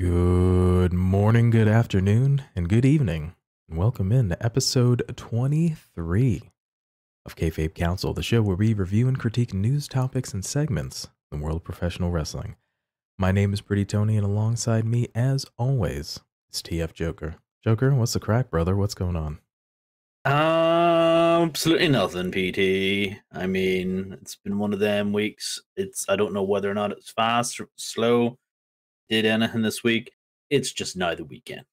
Good morning, good afternoon, and good evening. And welcome in to episode 23 of Kayfabe Council, the show where we review and critique news topics and segments in the world of professional wrestling. My name is Pretty Tony, and alongside me, as always, is TF Joker. Joker, what's the crack, brother? What's going on? Absolutely nothing, PT. I mean, it's been one of them weeks. It's I don't know whether or not it's fast or slow did anything this week. It's just now the weekend.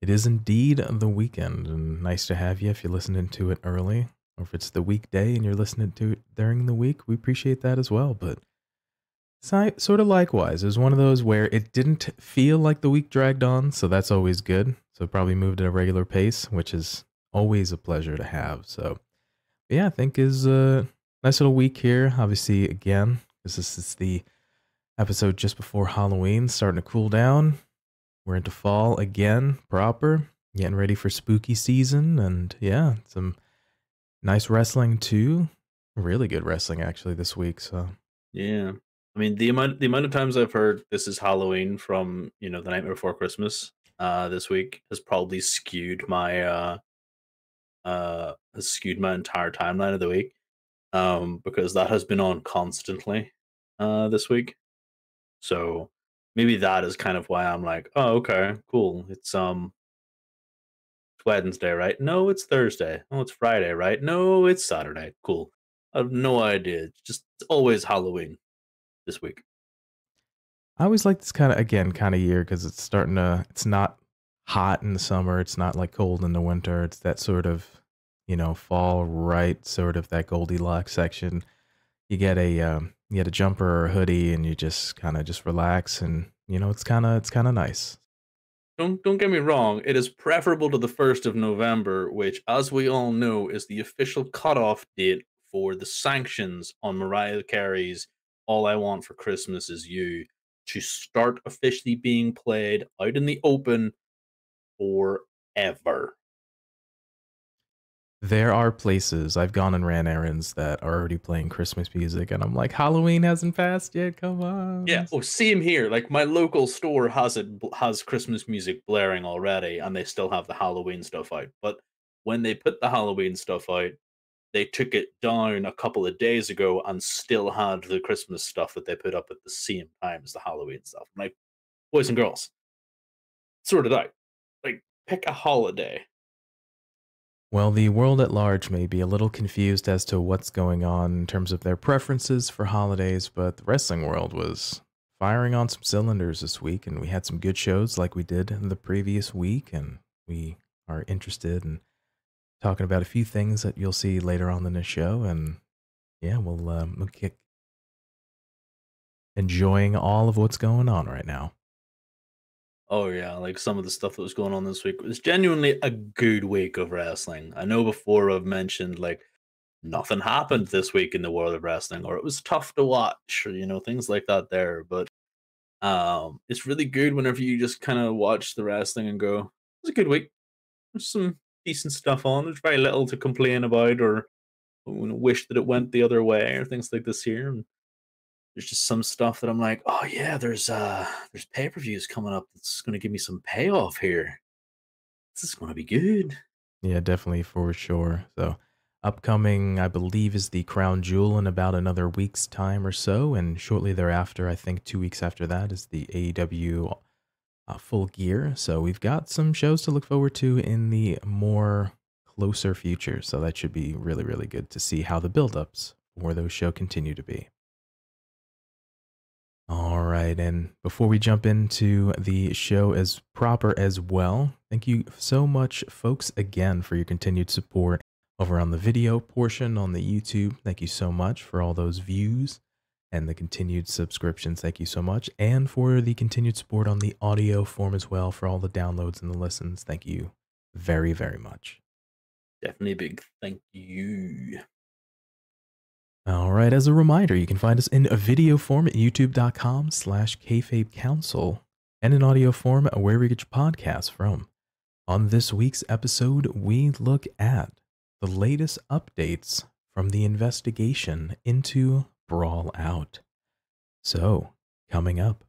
It is indeed the weekend, and nice to have you if you're listening to it early, or if it's the weekday and you're listening to it during the week. We appreciate that as well. But sort of likewise, it was one of those where it didn't feel like the week dragged on, so that's always good. So probably moved at a regular pace, which is always a pleasure to have. So yeah, I think is a nice little week here. Obviously, again, this is the episode just before Halloween, starting to cool down. We're into fall again, proper, getting ready for spooky season, and yeah, some nice wrestling too. Really good wrestling actually this week. So yeah, I mean the amount the amount of times I've heard this is Halloween from you know the night before Christmas uh, this week has probably skewed my uh, uh, has skewed my entire timeline of the week um, because that has been on constantly uh, this week. So maybe that is kind of why I'm like, oh, okay, cool. It's um Wednesday, right? No, it's Thursday. Oh, it's Friday, right? No, it's Saturday. Cool. I have no idea. It's just it's always Halloween this week. I always like this kind of again kind of year because it's starting to. It's not hot in the summer. It's not like cold in the winter. It's that sort of you know fall right sort of that Goldilocks section. You get a um, you get a jumper or a hoodie and you just kind of just relax and you know it's kind of it's kind of nice don't don't get me wrong it is preferable to the 1st of november which as we all know is the official cutoff date for the sanctions on mariah carey's all i want for christmas is you to start officially being played out in the open forever there are places I've gone and ran errands that are already playing Christmas music, and I'm like, Halloween hasn't passed yet. Come on. Yeah. Oh, same here. Like my local store has it has Christmas music blaring already, and they still have the Halloween stuff out. But when they put the Halloween stuff out, they took it down a couple of days ago and still had the Christmas stuff that they put up at the same time as the Halloween stuff. I'm like, boys and girls, sort it out. Like, pick a holiday well, the world at large may be a little confused as to what's going on in terms of their preferences for holidays, but the wrestling world was firing on some cylinders this week, and we had some good shows like we did in the previous week, and we are interested in talking about a few things that you'll see later on in the show, and yeah, we'll, um, we'll kick enjoying all of what's going on right now. Oh yeah, like some of the stuff that was going on this week was genuinely a good week of wrestling. I know before I've mentioned like nothing happened this week in the world of wrestling, or it was tough to watch, or you know things like that. There, but um, it's really good whenever you just kind of watch the wrestling and go, "It's a good week. There's some decent stuff on. There's very little to complain about, or wish that it went the other way, or things like this here." And there's just some stuff that I'm like, oh yeah, there's uh there's pay per views coming up that's gonna give me some payoff here. This is gonna be good. Yeah, definitely for sure. So upcoming, I believe, is the crown jewel in about another week's time or so, and shortly thereafter, I think two weeks after that is the AEW uh, full gear. So we've got some shows to look forward to in the more closer future. So that should be really really good to see how the buildups for those show continue to be. All right. And before we jump into the show as proper as well, thank you so much, folks, again, for your continued support over on the video portion on the YouTube. Thank you so much for all those views and the continued subscriptions. Thank you so much. And for the continued support on the audio form as well for all the downloads and the listens. Thank you very, very much. Definitely a big thank you. All right, as a reminder, you can find us in a video form at youtube.com slash kayfabecouncil and an audio form wherever you get your podcasts from. On this week's episode, we look at the latest updates from the investigation into Brawl Out. So, coming up.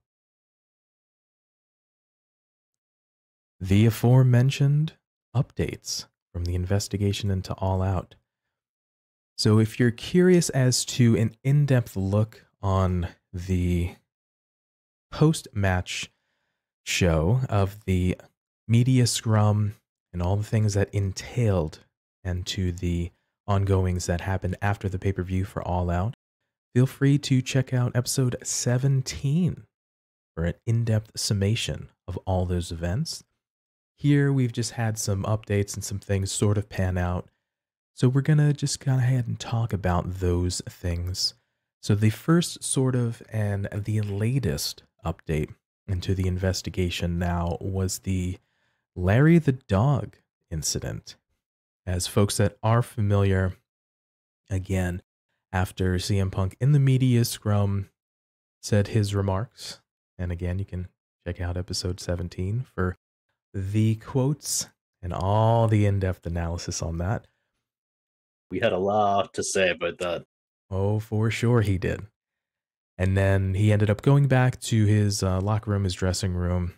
The aforementioned updates from the investigation into All Out so if you're curious as to an in-depth look on the post-match show of the media scrum and all the things that entailed and to the ongoings that happened after the pay-per-view for All Out, feel free to check out episode 17 for an in-depth summation of all those events. Here we've just had some updates and some things sort of pan out so we're going to just go ahead and talk about those things. So the first sort of and the latest update into the investigation now was the Larry the Dog incident. As folks that are familiar, again, after CM Punk in the media scrum said his remarks, and again, you can check out episode 17 for the quotes and all the in depth analysis on that. We had a lot to say about that. Oh, for sure he did. And then he ended up going back to his uh, locker room, his dressing room,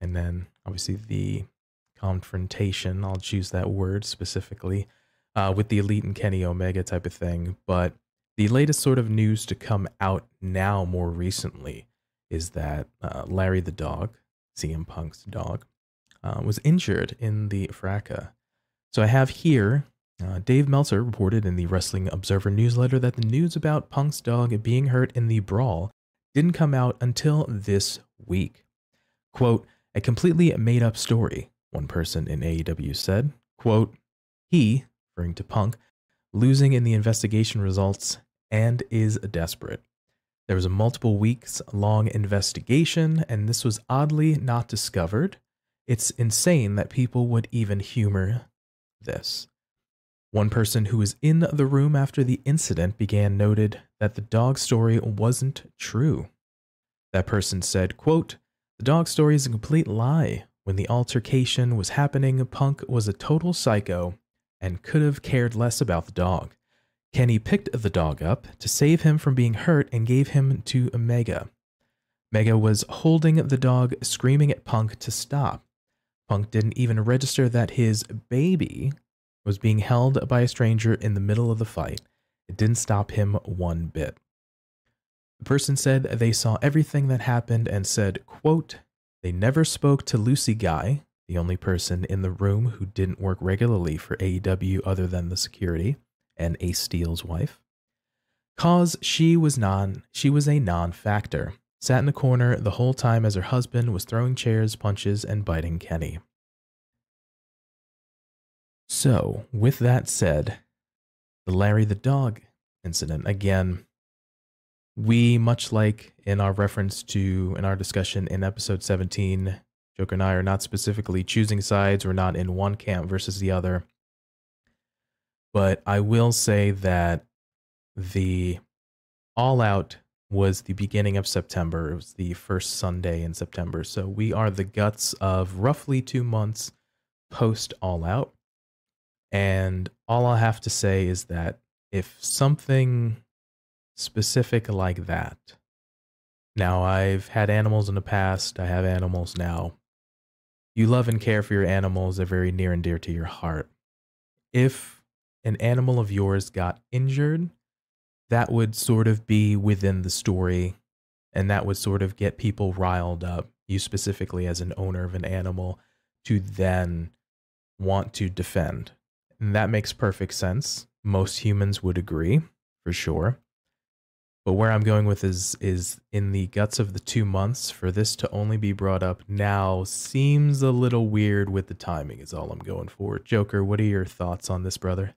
and then obviously the confrontation. I'll choose that word specifically uh, with the Elite and Kenny Omega type of thing. But the latest sort of news to come out now, more recently, is that uh, Larry the dog, CM Punk's dog, uh, was injured in the fracas. So I have here uh, Dave Meltzer reported in the Wrestling Observer newsletter that the news about Punk's dog being hurt in the brawl didn't come out until this week. Quote, a completely made up story, one person in AEW said. Quote, he, referring to Punk, losing in the investigation results and is desperate. There was a multiple weeks long investigation, and this was oddly not discovered. It's insane that people would even humor this. One person who was in the room after the incident began noted that the dog story wasn't true. That person said, quote, The dog story is a complete lie. When the altercation was happening, Punk was a total psycho and could have cared less about the dog. Kenny picked the dog up to save him from being hurt and gave him to Mega. Mega was holding the dog, screaming at Punk to stop. Punk didn't even register that his baby was being held by a stranger in the middle of the fight. It didn't stop him one bit. The person said they saw everything that happened and said, quote, they never spoke to Lucy Guy, the only person in the room who didn't work regularly for AEW other than the security and Ace Steele's wife. Cause she was non she was a non-factor. Sat in the corner the whole time as her husband was throwing chairs, punches, and biting Kenny. So, with that said, the Larry the Dog incident, again, we, much like in our reference to, in our discussion in episode 17, Joker and I are not specifically choosing sides. We're not in one camp versus the other. But I will say that the All Out was the beginning of September. It was the first Sunday in September. So we are the guts of roughly two months post All Out. And all i have to say is that if something specific like that, now I've had animals in the past, I have animals now. You love and care for your animals, they're very near and dear to your heart. If an animal of yours got injured, that would sort of be within the story and that would sort of get people riled up, you specifically as an owner of an animal, to then want to defend, and that makes perfect sense. Most humans would agree, for sure. But where I'm going with is is in the guts of the two months for this to only be brought up now seems a little weird with the timing. Is all I'm going for. Joker, what are your thoughts on this, brother?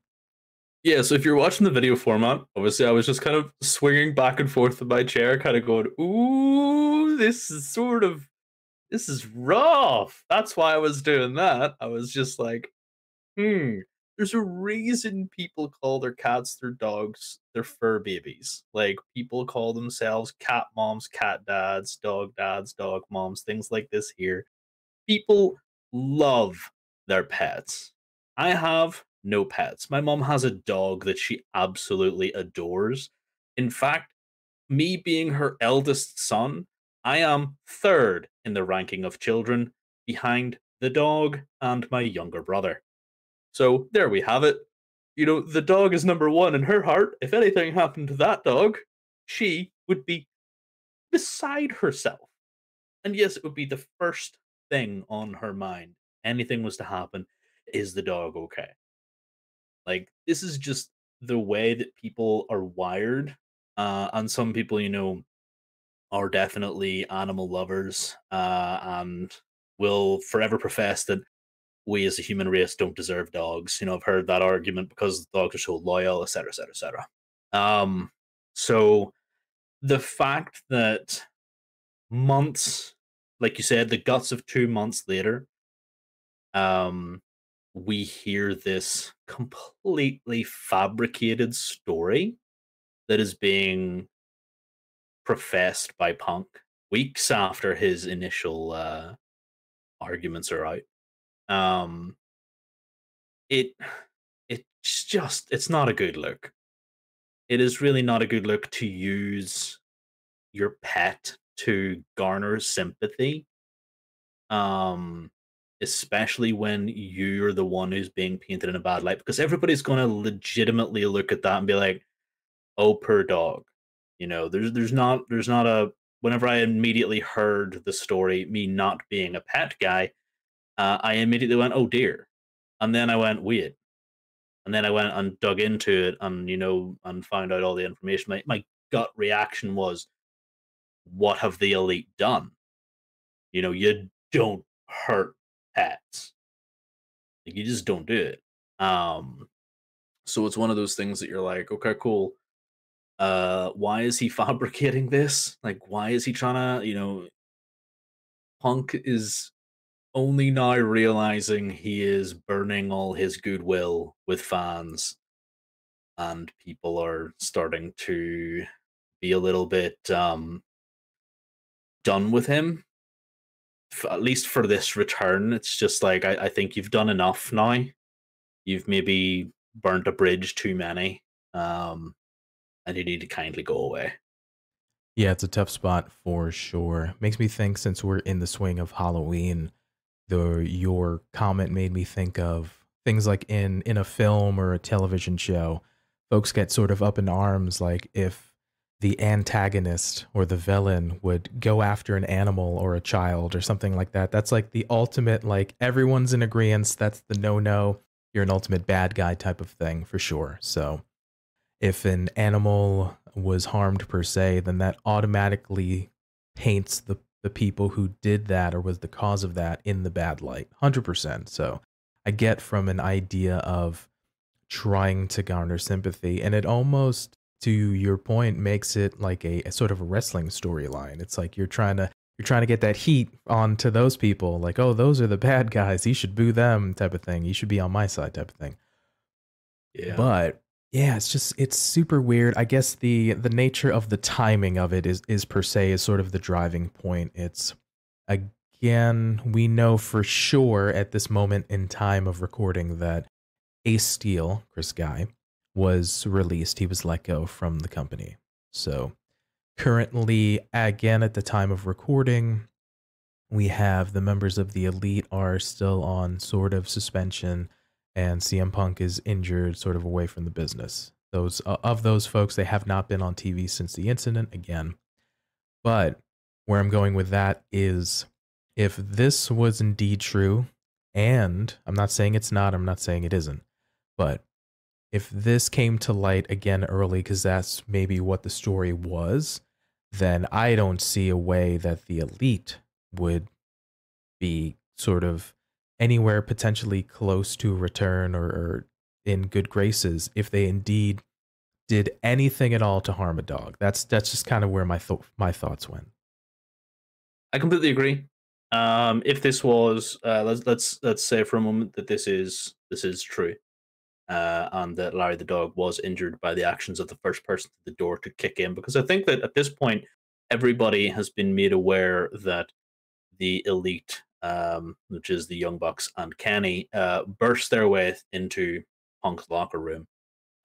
Yeah, so if you're watching the video format, obviously I was just kind of swinging back and forth in my chair, kind of going, "Ooh, this is sort of, this is rough." That's why I was doing that. I was just like, "Hmm, there's a reason people call their cats, their dogs, their fur babies. Like people call themselves cat moms, cat dads, dog dads, dog moms, things like this here. People love their pets. I have no pets. My mom has a dog that she absolutely adores. In fact, me being her eldest son, I am third in the ranking of children behind the dog and my younger brother. So there we have it. You know, the dog is number one in her heart. If anything happened to that dog, she would be beside herself. And yes, it would be the first thing on her mind. Anything was to happen. Is the dog okay? Like, this is just the way that people are wired. Uh, and some people, you know, are definitely animal lovers uh, and will forever profess that we as a human race don't deserve dogs. You know, I've heard that argument because dogs are so loyal, etc., etc., etc. Um, so the fact that months, like you said, the guts of two months later, um, we hear this completely fabricated story that is being professed by Punk weeks after his initial uh, arguments are out. Um, it it's just it's not a good look. It is really not a good look to use your pet to garner sympathy. Um, especially when you're the one who's being painted in a bad light, because everybody's going to legitimately look at that and be like, "Oh, per dog." You know, there's there's not there's not a whenever I immediately heard the story, me not being a pet guy, uh, I immediately went, "Oh dear," and then I went, "Weird," and then I went and dug into it, and you know, and found out all the information. My my gut reaction was, "What have the elite done?" You know, you don't hurt pets. Like, you just don't do it. Um, so it's one of those things that you're like, okay, cool. Uh, why is he fabricating this? Like, why is he trying to, you know, Punk is only now realizing he is burning all his goodwill with fans and people are starting to be a little bit um, done with him at least for this return, it's just like I, I, think you've done enough now. You've maybe burnt a bridge too many, um, and you need to kindly go away. Yeah, it's a tough spot for sure. Makes me think since we're in the swing of Halloween, the your comment made me think of things like in in a film or a television show folks get sort of up in arms like if the antagonist or the villain would go after an animal or a child or something like that that's like the ultimate like everyone's in agreement that's the no no you're an ultimate bad guy type of thing for sure so if an animal was harmed per se then that automatically paints the the people who did that or was the cause of that in the bad light 100% so i get from an idea of trying to garner sympathy and it almost to your point makes it like a, a sort of a wrestling storyline it's like you're trying to you're trying to get that heat onto those people like oh those are the bad guys you should boo them type of thing you should be on my side type of thing yeah. but yeah it's just it's super weird i guess the the nature of the timing of it is is per se is sort of the driving point it's again we know for sure at this moment in time of recording that ace steel chris guy was released he was let go from the company so currently again at the time of recording we have the members of the elite are still on sort of suspension and CM Punk is injured, sort of away from the business. Those uh, of those folks, they have not been on TV since the incident again. But where I'm going with that is if this was indeed true, and I'm not saying it's not, I'm not saying it isn't, but if this came to light again early, because that's maybe what the story was, then I don't see a way that the elite would be sort of anywhere potentially close to return or, or in good graces if they indeed did anything at all to harm a dog. That's that's just kind of where my th- my thoughts went. I completely agree. Um, if this was uh, let's let's let's say for a moment that this is this is true, uh, and that Larry the dog was injured by the actions of the first person to the door to kick in, because I think that at this point everybody has been made aware that the elite um, which is the Young Bucks and Kenny, uh, burst their way into Punk's locker room.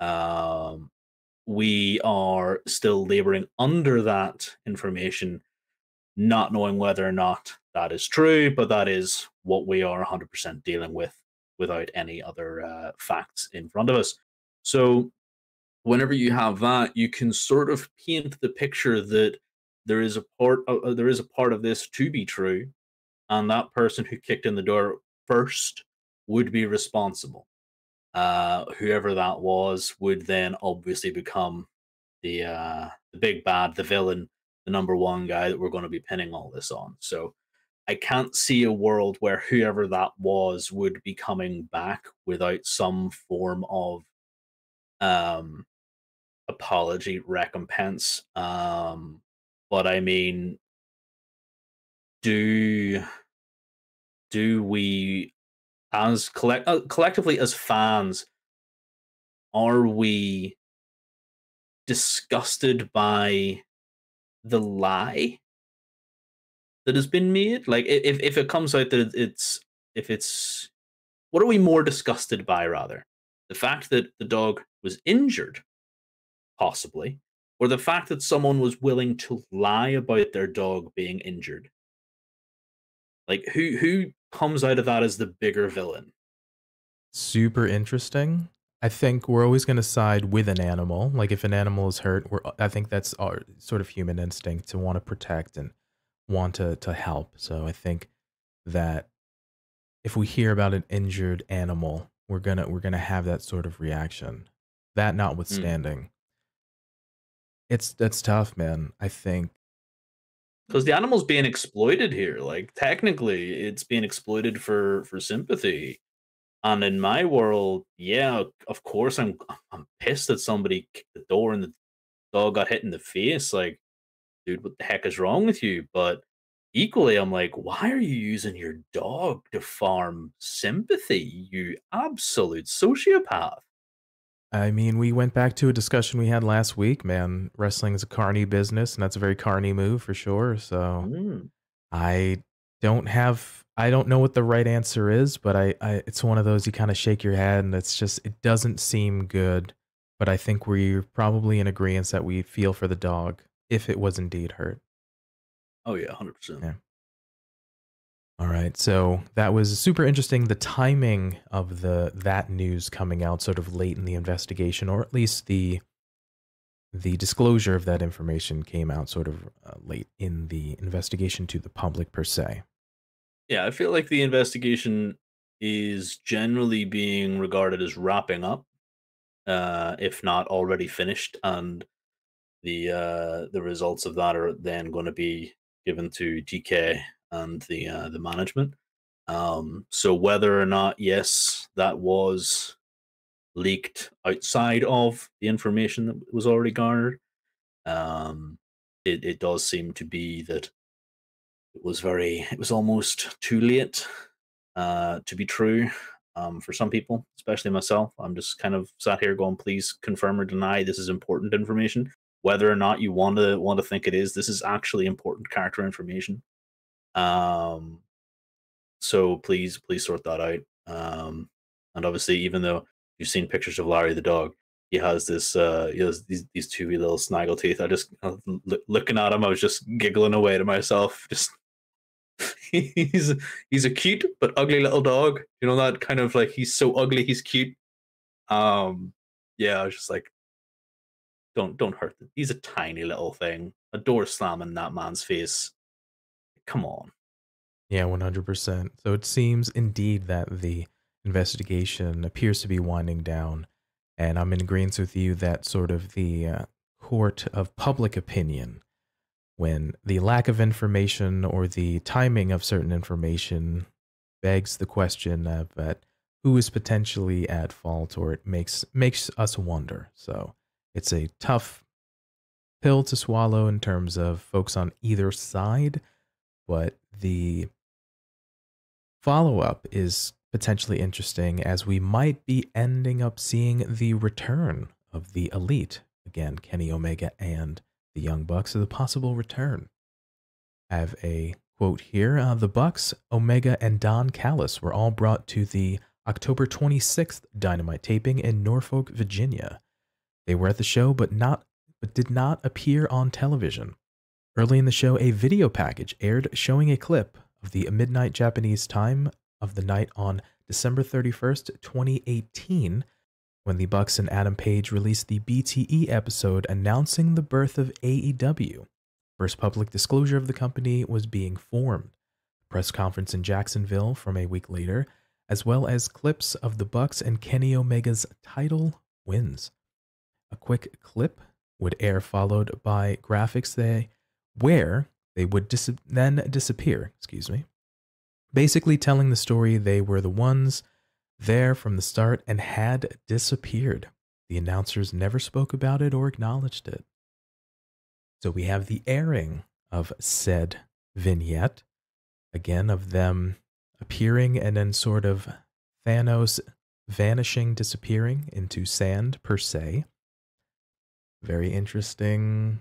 Um, we are still laboring under that information, not knowing whether or not that is true, but that is what we are 100% dealing with without any other uh, facts in front of us. So, whenever you have that, you can sort of paint the picture that there is a part uh, uh, there is a part of this to be true and that person who kicked in the door first would be responsible. Uh, whoever that was would then obviously become the uh, the big bad, the villain, the number one guy that we're going to be pinning all this on. So I can't see a world where whoever that was would be coming back without some form of um, apology, recompense. Um, but I mean, do do we as collect uh, collectively as fans are we disgusted by the lie that has been made like if if it comes out that it's if it's what are we more disgusted by rather the fact that the dog was injured possibly or the fact that someone was willing to lie about their dog being injured like who who comes out of that as the bigger villain. Super interesting. I think we're always going to side with an animal. Like if an animal is hurt, we're, I think that's our sort of human instinct to want to protect and want to, to help. So I think that if we hear about an injured animal, we're gonna we're gonna have that sort of reaction. That hmm. notwithstanding, mm. it's that's tough, man. I think because the animal's being exploited here. Like technically, it's being exploited for for sympathy. And in my world, yeah, of course, I'm I'm pissed that somebody kicked the door and the dog got hit in the face. Like, dude, what the heck is wrong with you? But equally, I'm like, why are you using your dog to farm sympathy? You absolute sociopath. I mean, we went back to a discussion we had last week, man. Wrestling is a carny business, and that's a very carny move for sure. So mm. I don't have I don't know what the right answer is, but I, I it's one of those you kind of shake your head and it's just it doesn't seem good. But I think we're probably in agreement that we feel for the dog if it was indeed hurt. Oh yeah, hundred percent. All right, so that was super interesting. The timing of the that news coming out sort of late in the investigation, or at least the the disclosure of that information came out sort of uh, late in the investigation to the public per se. Yeah, I feel like the investigation is generally being regarded as wrapping up, uh, if not already finished, and the uh, the results of that are then going to be given to DK and the uh, the management. Um, so whether or not yes, that was leaked outside of the information that was already garnered, um, it it does seem to be that it was very it was almost too late uh, to be true. Um, for some people, especially myself, I'm just kind of sat here going, please confirm or deny this is important information whether or not you want to want to think it is this is actually important character information um, so please, please sort that out. Um, and obviously, even though you've seen pictures of Larry the dog, he has this, uh, he has these, these two little snaggle teeth. I just uh, l- looking at him, I was just giggling away to myself. Just he's he's a cute but ugly little dog. You know that kind of like he's so ugly, he's cute. Um, yeah, I was just like, don't don't hurt him. He's a tiny little thing. A door slam in that man's face. Come on. Yeah, 100%. So it seems indeed that the investigation appears to be winding down. And I'm in agreement with you that sort of the uh, court of public opinion, when the lack of information or the timing of certain information begs the question of that uh, who is potentially at fault, or it makes makes us wonder. So it's a tough pill to swallow in terms of folks on either side but the follow up is potentially interesting as we might be ending up seeing the return of the elite. Again, Kenny Omega and the Young Bucks, of the possible return. I have a quote here uh, The Bucks, Omega, and Don Callis were all brought to the October 26th Dynamite taping in Norfolk, Virginia. They were at the show but not but did not appear on television. Early in the show, a video package aired showing a clip of the midnight Japanese time of the night on December 31st, 2018, when the Bucks and Adam Page released the BTE episode announcing the birth of AEW. First public disclosure of the company was being formed. Press conference in Jacksonville from a week later, as well as clips of the Bucks and Kenny Omega's title wins. A quick clip would air followed by graphics they where they would dis- then disappear, excuse me. Basically, telling the story they were the ones there from the start and had disappeared. The announcers never spoke about it or acknowledged it. So we have the airing of said vignette, again, of them appearing and then sort of Thanos vanishing, disappearing into sand, per se. Very interesting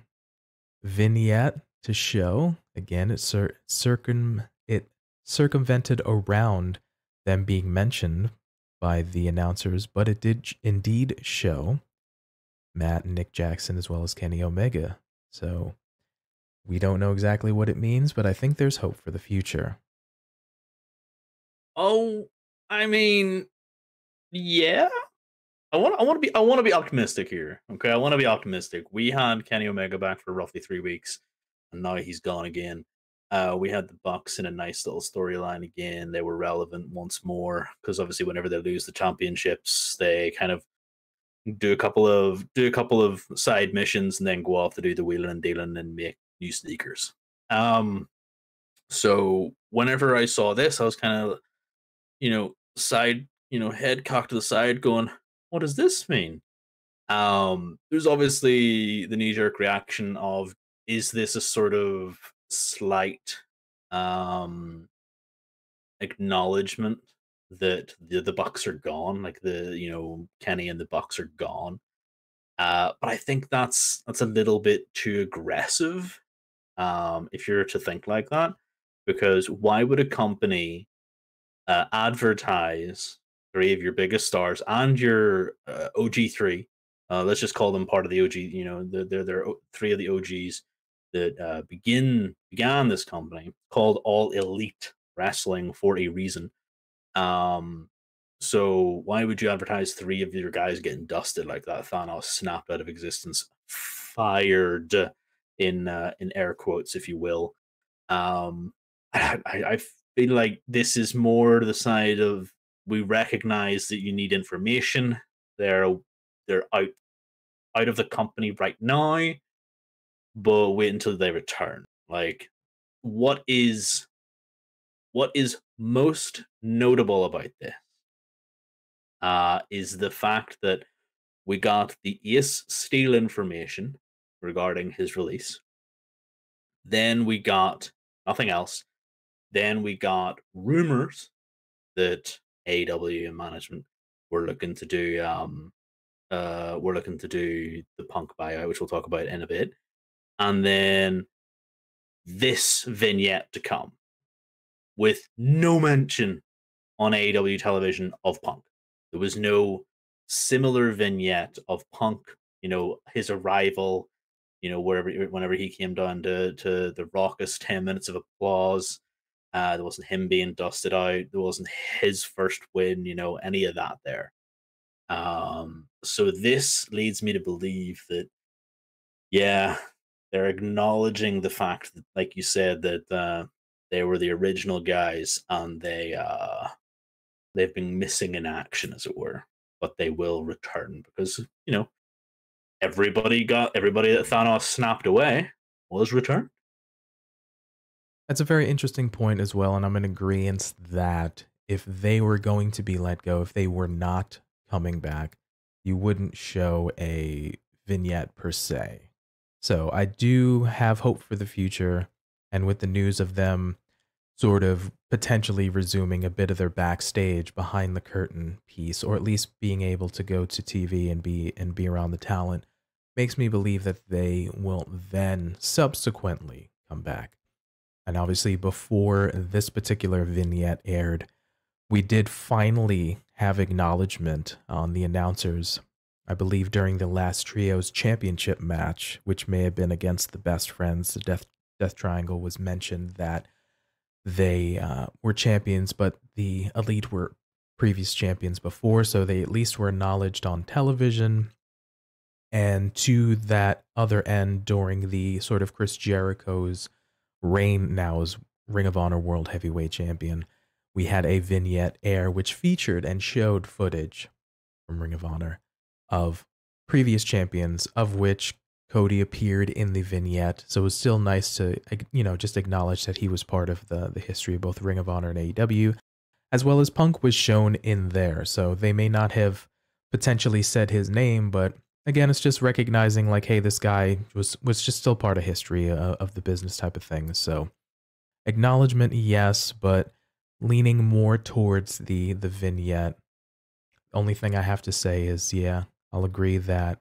vignette to show. Again, it cir- circum it circumvented around them being mentioned by the announcers, but it did indeed show Matt and Nick Jackson as well as Kenny Omega. So we don't know exactly what it means, but I think there's hope for the future. Oh, I mean, yeah. I want I want to be I want to be optimistic here. Okay, I want to be optimistic. We had Kenny Omega back for roughly three weeks, and now he's gone again. Uh, we had the Bucks in a nice little storyline again. They were relevant once more because obviously, whenever they lose the championships, they kind of do a couple of do a couple of side missions and then go off to do the wheeling and dealing and make new sneakers. Um, so whenever I saw this, I was kind of, you know, side, you know, head cocked to the side, going, what does this mean? Um, there's obviously the knee jerk reaction of, is this a sort of slight um, acknowledgement that the, the Bucks are gone, like the you know Kenny and the Bucks are gone. Uh, but I think that's that's a little bit too aggressive um, if you're to think like that, because why would a company uh, advertise three of your biggest stars and your uh, OG three. Uh, let's just call them part of the OG. You know, they're, they're, they're three of the OGs that uh, begin began this company called All Elite Wrestling for a reason. Um, so why would you advertise three of your guys getting dusted like that? Thanos snapped out of existence, fired in uh, in air quotes, if you will. Um, I, I, I feel like this is more the side of we recognize that you need information. They're they're out out of the company right now, but wait until they return. Like what is what is most notable about this uh, is the fact that we got the Ace Steel information regarding his release. Then we got nothing else. Then we got rumors that AW and management were looking to do um uh we're looking to do the punk buyout, which we'll talk about in a bit. And then this vignette to come with no mention on AEW television of punk. There was no similar vignette of punk, you know, his arrival, you know, wherever whenever he came down to to the raucous 10 minutes of applause uh, there wasn't him being dusted out. There wasn't his first win, you know, any of that there. Um, so this leads me to believe that, yeah, they're acknowledging the fact that, like you said, that uh, they were the original guys and they uh, they've been missing in action, as it were. But they will return because you know everybody got everybody that Thanos snapped away was returned. That's a very interesting point as well, and I'm in agreement that if they were going to be let go, if they were not coming back, you wouldn't show a vignette per se. So I do have hope for the future, and with the news of them sort of potentially resuming a bit of their backstage behind the curtain piece, or at least being able to go to TV and be and be around the talent, makes me believe that they will then subsequently come back and obviously before this particular vignette aired, we did finally have acknowledgement on the announcers, I believe during the last trio's championship match, which may have been against the best friends. The Death, Death Triangle was mentioned that they uh, were champions, but the Elite were previous champions before, so they at least were acknowledged on television. And to that other end, during the sort of Chris Jericho's Reign now is Ring of Honor World Heavyweight Champion. We had a vignette air which featured and showed footage from Ring of Honor of previous champions, of which Cody appeared in the vignette. So it was still nice to, you know, just acknowledge that he was part of the, the history of both Ring of Honor and AEW, as well as Punk was shown in there. So they may not have potentially said his name, but again, it's just recognizing like, hey, this guy was was just still part of history uh, of the business type of thing. So acknowledgement, yes, but leaning more towards the the vignette. Only thing I have to say is, yeah, I'll agree that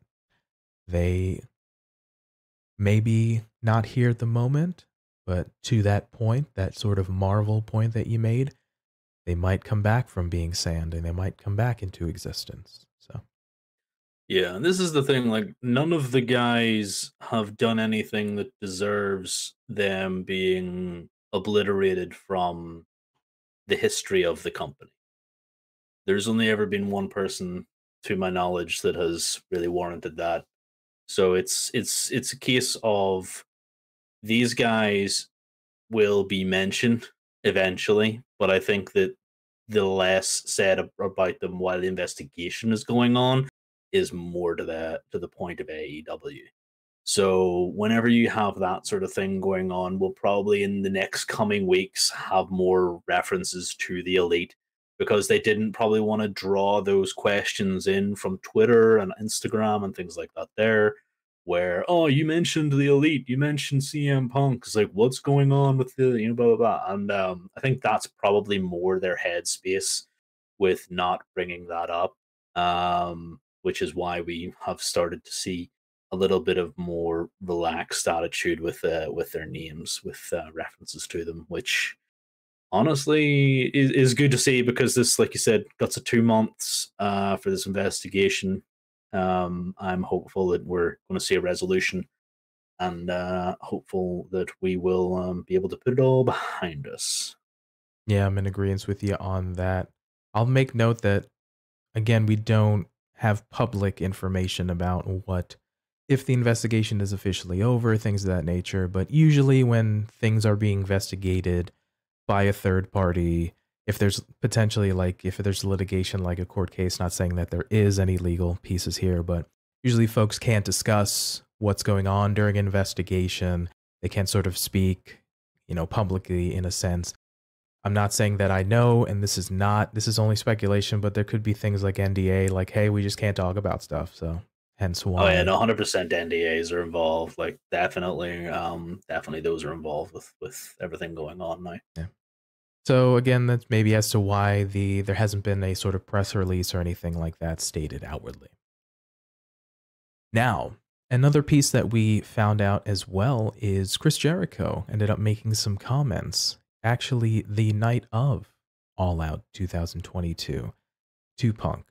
they maybe not here at the moment, but to that point, that sort of Marvel point that you made, they might come back from being sand and they might come back into existence. Yeah, and this is the thing. Like, none of the guys have done anything that deserves them being obliterated from the history of the company. There's only ever been one person, to my knowledge, that has really warranted that. So it's it's it's a case of these guys will be mentioned eventually, but I think that the less said about them while the investigation is going on, is more to the to the point of AEW. So whenever you have that sort of thing going on, we'll probably in the next coming weeks have more references to the elite because they didn't probably want to draw those questions in from Twitter and Instagram and things like that there where oh you mentioned the elite you mentioned CM Punk it's like what's going on with the you know blah blah blah and um, I think that's probably more their headspace with not bringing that up um which is why we have started to see a little bit of more relaxed attitude with uh, with their names, with uh, references to them, which honestly is, is good to see because this, like you said, got to two months uh, for this investigation. Um, I'm hopeful that we're going to see a resolution, and uh, hopeful that we will um, be able to put it all behind us. Yeah, I'm in agreement with you on that. I'll make note that again, we don't have public information about what if the investigation is officially over, things of that nature. But usually, when things are being investigated by a third party, if there's potentially like if there's litigation, like a court case, not saying that there is any legal pieces here, but usually folks can't discuss what's going on during investigation. They can't sort of speak, you know, publicly in a sense. I'm not saying that I know, and this is not, this is only speculation, but there could be things like NDA, like, hey, we just can't talk about stuff. So, hence oh, why. Oh, yeah, 100% NDAs are involved. Like, definitely, um, definitely those are involved with, with everything going on now. Yeah. So, again, that's maybe as to why the, there hasn't been a sort of press release or anything like that stated outwardly. Now, another piece that we found out as well is Chris Jericho ended up making some comments actually the night of All Out 2022 to Punk.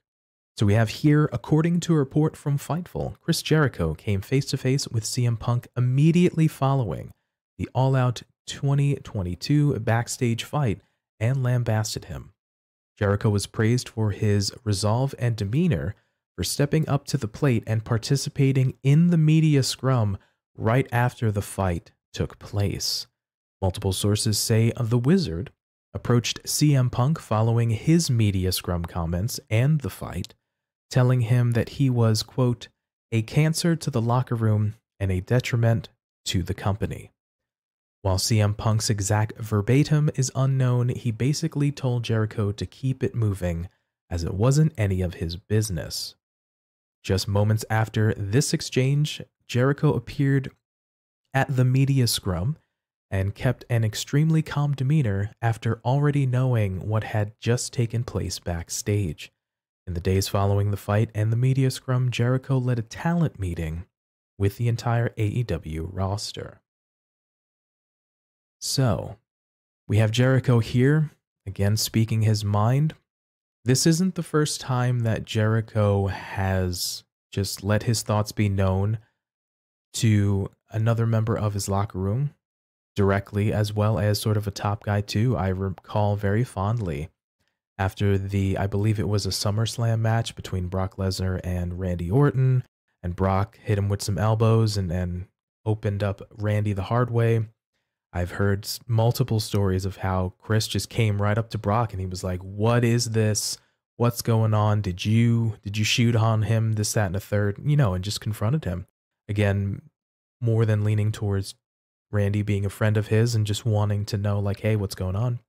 So we have here, according to a report from Fightful, Chris Jericho came face to face with CM Punk immediately following the All Out 2022 backstage fight and lambasted him. Jericho was praised for his resolve and demeanor for stepping up to the plate and participating in the media scrum right after the fight took place. Multiple sources say The Wizard approached CM Punk following his media scrum comments and the fight, telling him that he was, quote, a cancer to the locker room and a detriment to the company. While CM Punk's exact verbatim is unknown, he basically told Jericho to keep it moving as it wasn't any of his business. Just moments after this exchange, Jericho appeared at the media scrum and kept an extremely calm demeanor after already knowing what had just taken place backstage. In the days following the fight and the media scrum, Jericho led a talent meeting with the entire AEW roster. So, we have Jericho here, again speaking his mind. This isn't the first time that Jericho has just let his thoughts be known to another member of his locker room directly as well as sort of a Top Guy too. I recall very fondly after the, I believe it was a SummerSlam match between Brock Lesnar and Randy Orton, and Brock hit him with some elbows and, and opened up Randy the hard way. I've heard multiple stories of how Chris just came right up to Brock and he was like, "What is this? What's going on? Did you did you shoot on him? This, that, and a third, you know?" And just confronted him again, more than leaning towards Randy being a friend of his and just wanting to know like, hey, what's going on?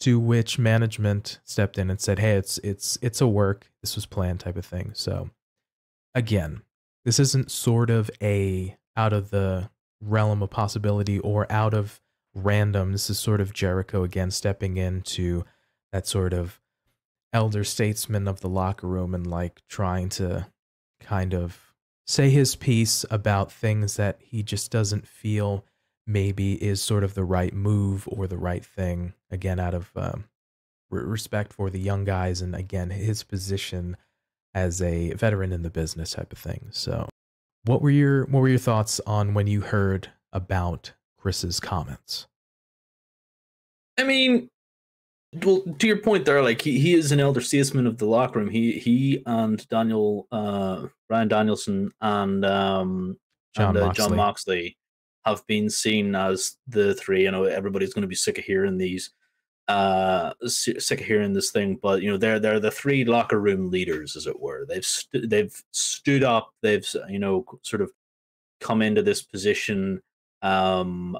To which management stepped in and said, hey, it's it's it's a work. This was planned type of thing. So again, this isn't sort of a out of the realm of possibility or out of random. This is sort of Jericho again stepping into that sort of elder statesman of the locker room and like trying to kind of say his piece about things that he just doesn't feel maybe is sort of the right move or the right thing. Again, out of um, respect for the young guys and again, his position as a veteran in the business type of thing. So, what were your what were your thoughts on when you heard about Chris's comments? I mean, well, to your point there, like he, he is an elder statesman of the locker room. He he and Daniel uh Ryan Danielson and um John and, uh, Moxley. John Moxley have been seen as the three. You know, everybody's going to be sick of hearing these, uh, sick of hearing this thing. But you know, they're they're the three locker room leaders, as it were. They've they have they they've stood up. They've you know sort of come into this position um,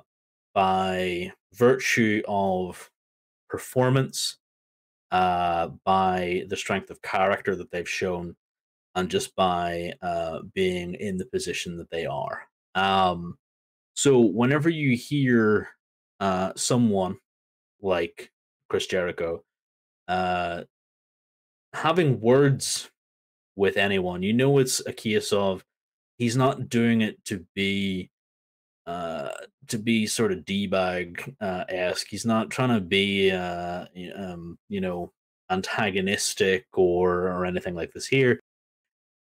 by virtue of performance, uh, by the strength of character that they've shown, and just by uh, being in the position that they are. Um, so whenever you hear uh, someone like Chris Jericho uh, having words with anyone, you know it's a case of he's not doing it to be uh, to be sort of debug uh, esque. He's not trying to be uh, um, you know antagonistic or or anything like this. Here,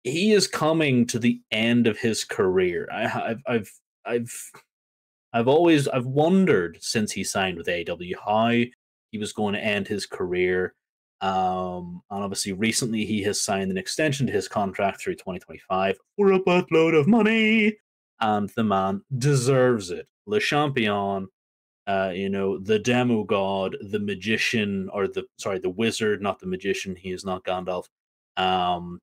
he is coming to the end of his career. I, have I've I've I've always I've wondered since he signed with AW how he was going to end his career. Um, and obviously, recently he has signed an extension to his contract through 2025 for a buttload of money, and the man deserves it. Le Champion, uh, you know, the demo god, the magician, or the sorry, the wizard, not the magician. He is not Gandalf, um,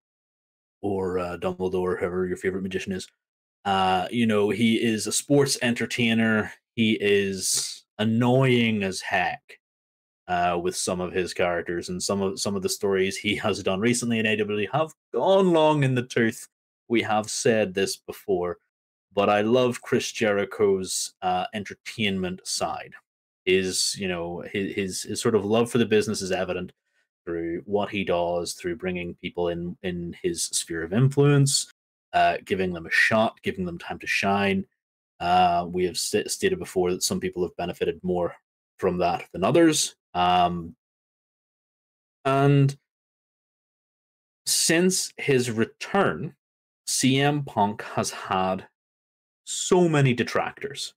or uh, Dumbledore, whoever your favorite magician is. Uh, you know, he is a sports entertainer. He is annoying as heck uh, with some of his characters and some of some of the stories he has done recently in AWD have gone long in the tooth. We have said this before, but I love Chris Jericho's uh, entertainment side. His, you know, his his sort of love for the business is evident through what he does, through bringing people in in his sphere of influence, uh, giving them a shot, giving them time to shine. Uh, we have st- stated before that some people have benefited more from that than others. Um, and since his return, CM Punk has had so many detractors.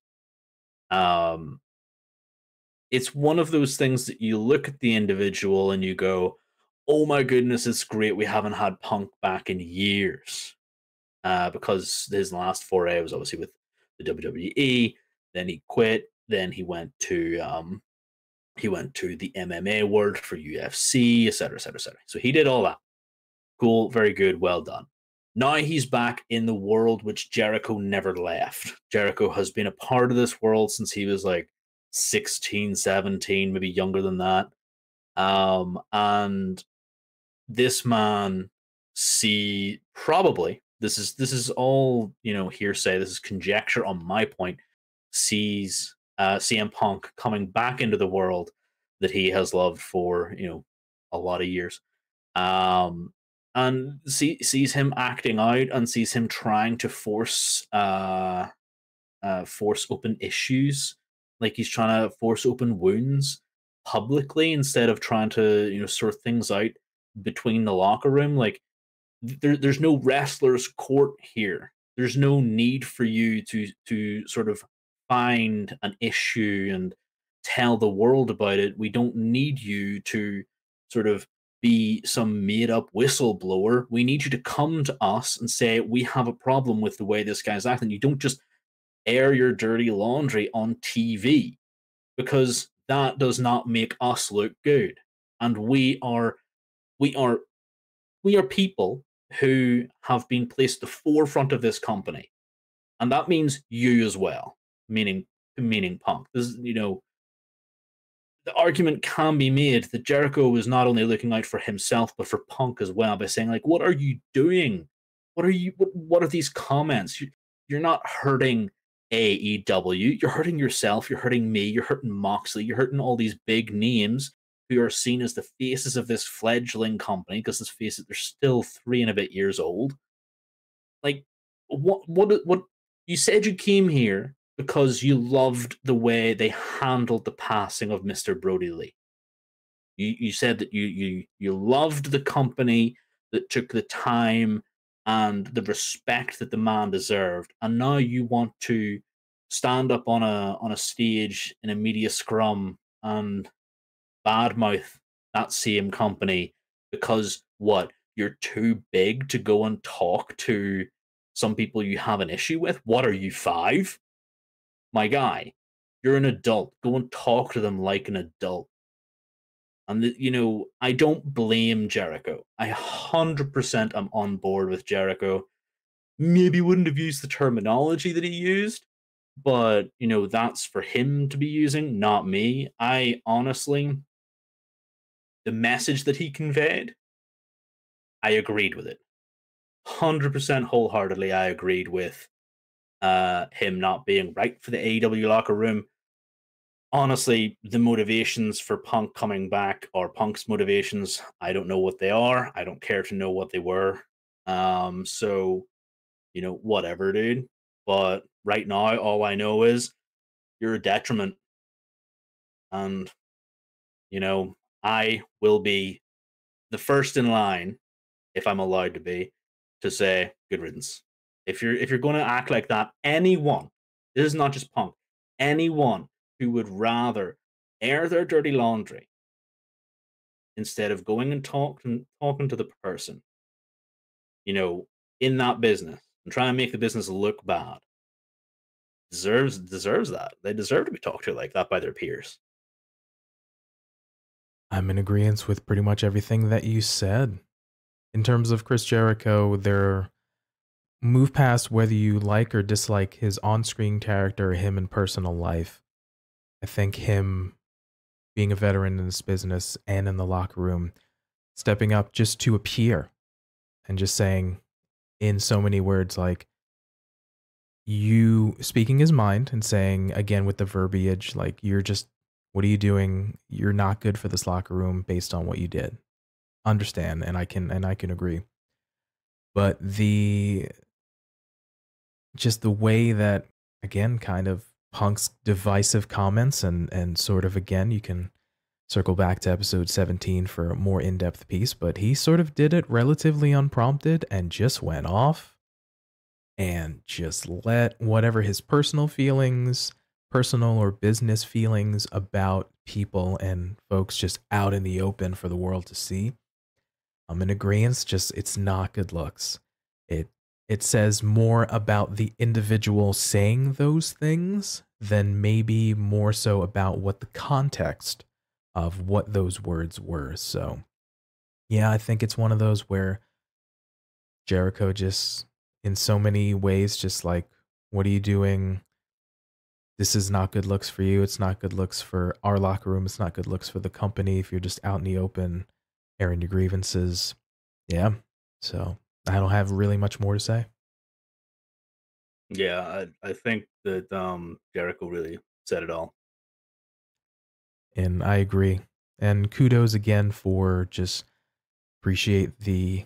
Um, it's one of those things that you look at the individual and you go, oh my goodness, it's great. We haven't had Punk back in years uh, because his last foray was obviously with the WWE. Then he quit. Then he went to um, he went to the MMA world for UFC, etc., etc., etc. So he did all that. Cool, very good, well done. Now he's back in the world which Jericho never left. Jericho has been a part of this world since he was like 16, 17, maybe younger than that. Um, and this man see probably this is this is all you know hearsay. This is conjecture on my point. Sees uh, CM Punk coming back into the world that he has loved for you know a lot of years, um, and see, sees him acting out and sees him trying to force uh, uh, force open issues, like he's trying to force open wounds publicly instead of trying to you know sort things out between the locker room. Like there, there's no wrestler's court here. There's no need for you to to sort of find an issue and tell the world about it. We don't need you to sort of be some made up whistleblower. We need you to come to us and say, we have a problem with the way this guy's acting. You don't just air your dirty laundry on TV because that does not make us look good. And we are we are we are people who have been placed the forefront of this company. And that means you as well, meaning meaning punk. This is, you know, the argument can be made that Jericho was not only looking out for himself but for Punk as well by saying like, "What are you doing? What are you? What, what are these comments? You, you're not hurting AEW. You're hurting yourself. You're hurting me. You're hurting Moxley. You're hurting all these big names who are seen as the faces of this fledgling company, because let's face it, they're still three and a bit years old. Like, what, what, what? You said you came here because you loved the way they handled the passing of Mr. Brody Lee. You, you said that you, you, you loved the company that took the time and the respect that the man deserved, and now you want to stand up on a on a stage in a media scrum and badmouth that same company because what you're too big to go and talk to some people you have an issue with what are you five my guy you're an adult go and talk to them like an adult and the, you know i don't blame jericho i 100% am on board with jericho maybe wouldn't have used the terminology that he used but you know that's for him to be using not me i honestly the message that he conveyed, I agreed with it. 100% wholeheartedly, I agreed with uh, him not being right for the AEW locker room. Honestly, the motivations for Punk coming back or Punk's motivations, I don't know what they are. I don't care to know what they were. Um, so, you know, whatever, dude. But right now, all I know is you're a detriment. And, you know, I will be the first in line, if I'm allowed to be, to say good riddance. If you're if you're going to act like that, anyone, this is not just punk, anyone who would rather air their dirty laundry instead of going and talking talking to the person, you know, in that business and trying to make the business look bad, deserves deserves that. They deserve to be talked to like that by their peers. I'm in agreement with pretty much everything that you said. In terms of Chris Jericho, there move past whether you like or dislike his on-screen character or him in personal life. I think him being a veteran in this business and in the locker room, stepping up just to appear and just saying in so many words like you speaking his mind and saying again with the verbiage like you're just what are you doing? You're not good for this locker room based on what you did. Understand, and I can and I can agree. But the just the way that again kind of punk's divisive comments and and sort of again you can circle back to episode 17 for a more in-depth piece, but he sort of did it relatively unprompted and just went off and just let whatever his personal feelings personal or business feelings about people and folks just out in the open for the world to see. I'm in agreement, just it's not good looks. It it says more about the individual saying those things than maybe more so about what the context of what those words were. So yeah, I think it's one of those where Jericho just in so many ways just like what are you doing this is not good looks for you. It's not good looks for our locker room. It's not good looks for the company if you're just out in the open airing your grievances. Yeah. So I don't have really much more to say. Yeah, I, I think that um, Jericho really said it all. And I agree. And kudos again for just appreciate the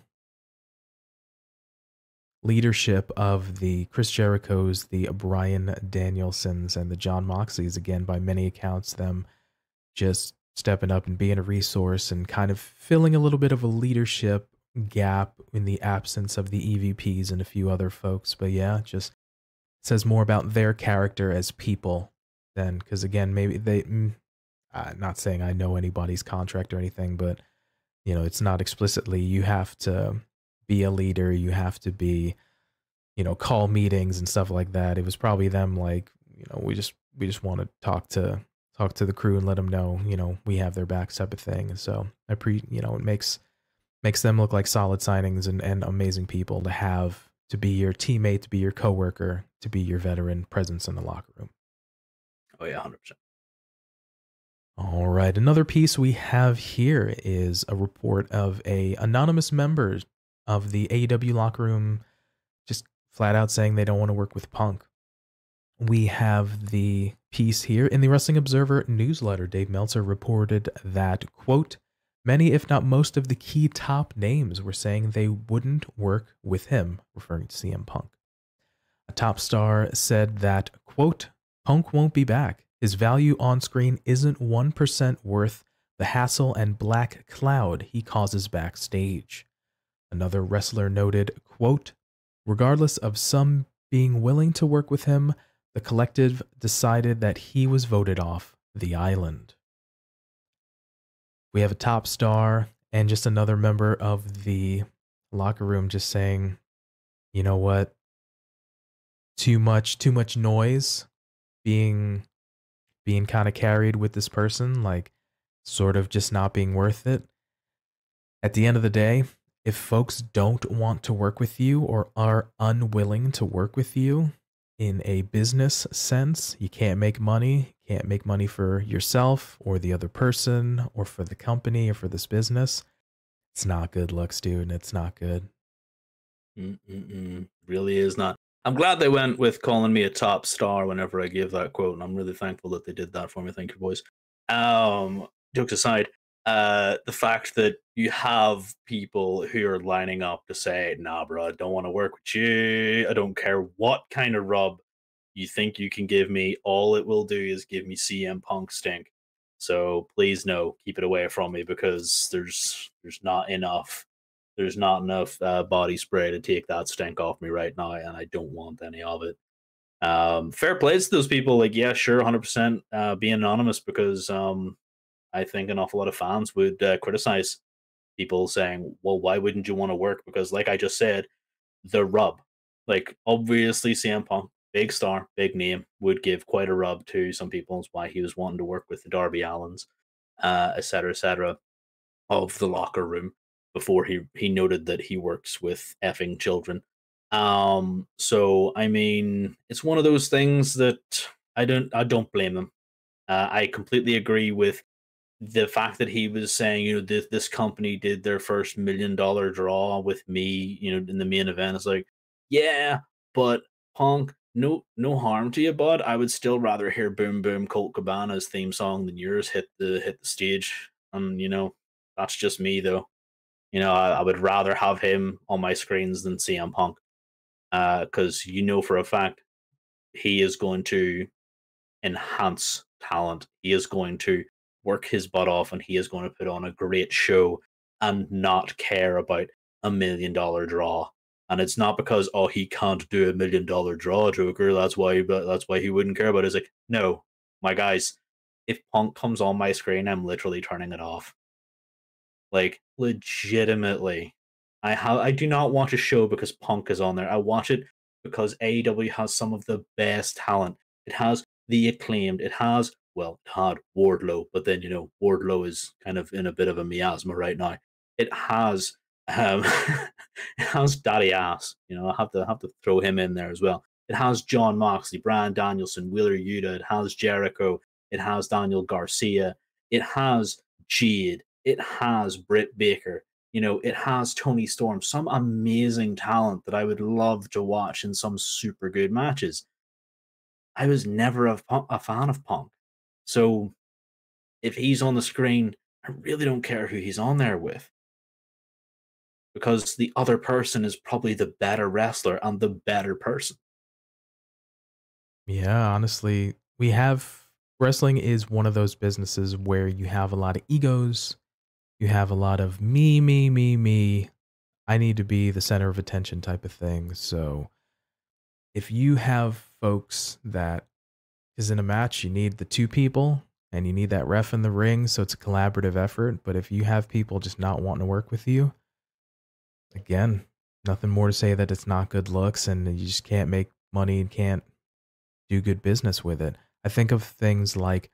leadership of the Chris Jericho's, the Brian Danielsons, and the John Moxleys, again, by many accounts, them just stepping up and being a resource and kind of filling a little bit of a leadership gap in the absence of the EVPs and a few other folks. But yeah, just says more about their character as people than, because again, maybe they, uh, not saying I know anybody's contract or anything, but you know, it's not explicitly, you have to be a leader, you have to be, you know, call meetings and stuff like that. It was probably them like, you know, we just we just want to talk to talk to the crew and let them know, you know, we have their backs type of thing. And so I pre, you know, it makes makes them look like solid signings and, and amazing people to have to be your teammate, to be your coworker, to be your veteran presence in the locker room. Oh yeah, hundred percent. All right, another piece we have here is a report of a anonymous member of the AEW locker room just flat out saying they don't want to work with Punk. We have the piece here in the Wrestling Observer newsletter. Dave Meltzer reported that, quote, many, if not most, of the key top names were saying they wouldn't work with him, referring to CM Punk. A top star said that, quote, Punk won't be back. His value on screen isn't 1% worth the hassle and black cloud he causes backstage. Another wrestler noted, quote, regardless of some being willing to work with him, the collective decided that he was voted off the island. We have a top star and just another member of the locker room just saying, you know what? Too much, too much noise being being kind of carried with this person, like sort of just not being worth it. At the end of the day, if folks don't want to work with you or are unwilling to work with you in a business sense, you can't make money, can't make money for yourself or the other person or for the company or for this business. It's not good looks, dude, and it's not good. Mm -mm. Really is not. I'm glad they went with calling me a top star whenever I gave that quote, and I'm really thankful that they did that for me. Thank you, boys. Um, jokes aside, uh, the fact that you have people who are lining up to say, nah, bro, I don't want to work with you. I don't care what kind of rub you think you can give me. All it will do is give me CM Punk stink. So please no, keep it away from me because there's there's not enough there's not enough uh, body spray to take that stink off me right now, and I don't want any of it. Um, fair play to those people. Like, yeah, sure, hundred uh, Be anonymous because um, I think an awful lot of fans would uh, criticize people saying, well, why wouldn't you want to work? Because, like I just said, the rub, like obviously CM Punk, big star, big name, would give quite a rub to some people. It's why he was wanting to work with the Darby Allens, uh, et cetera, et cetera, of the locker room before he, he noted that he works with effing children. Um, so I mean, it's one of those things that I don't I don't blame them. Uh, I completely agree with the fact that he was saying, you know, this, this company did their first million dollar draw with me, you know, in the main event is like, yeah, but Punk, no, no harm to you, bud. I would still rather hear Boom Boom Colt Cabana's theme song than yours hit the hit the stage. and you know, that's just me though. You know, I, I would rather have him on my screens than CM Punk, because uh, you know for a fact he is going to enhance talent. He is going to work his butt off and he is going to put on a great show and not care about a million dollar draw. And it's not because oh he can't do a million dollar draw, Joker. That's why, but that's why he wouldn't care about. It. It's like no, my guys, if Punk comes on my screen, I'm literally turning it off. Like legitimately, I have I do not watch a show because Punk is on there. I watch it because AEW has some of the best talent. It has the acclaimed. It has well, had Wardlow, but then, you know, Wardlow is kind of in a bit of a miasma right now. It has um, it has Daddy Ass. You know, I have to I have to throw him in there as well. It has John Moxley, Brian Danielson, Wheeler Yuta. It has Jericho. It has Daniel Garcia. It has Jade. It has Britt Baker. You know, it has Tony Storm. Some amazing talent that I would love to watch in some super good matches. I was never a, a fan of Punk. So if he's on the screen, I really don't care who he's on there with because the other person is probably the better wrestler and the better person. Yeah, honestly, we have wrestling is one of those businesses where you have a lot of egos, you have a lot of me, me, me, me. I need to be the center of attention type of thing. So if you have folks that is in a match, you need the two people and you need that ref in the ring. So it's a collaborative effort. But if you have people just not wanting to work with you, again, nothing more to say that it's not good looks and you just can't make money and can't do good business with it. I think of things like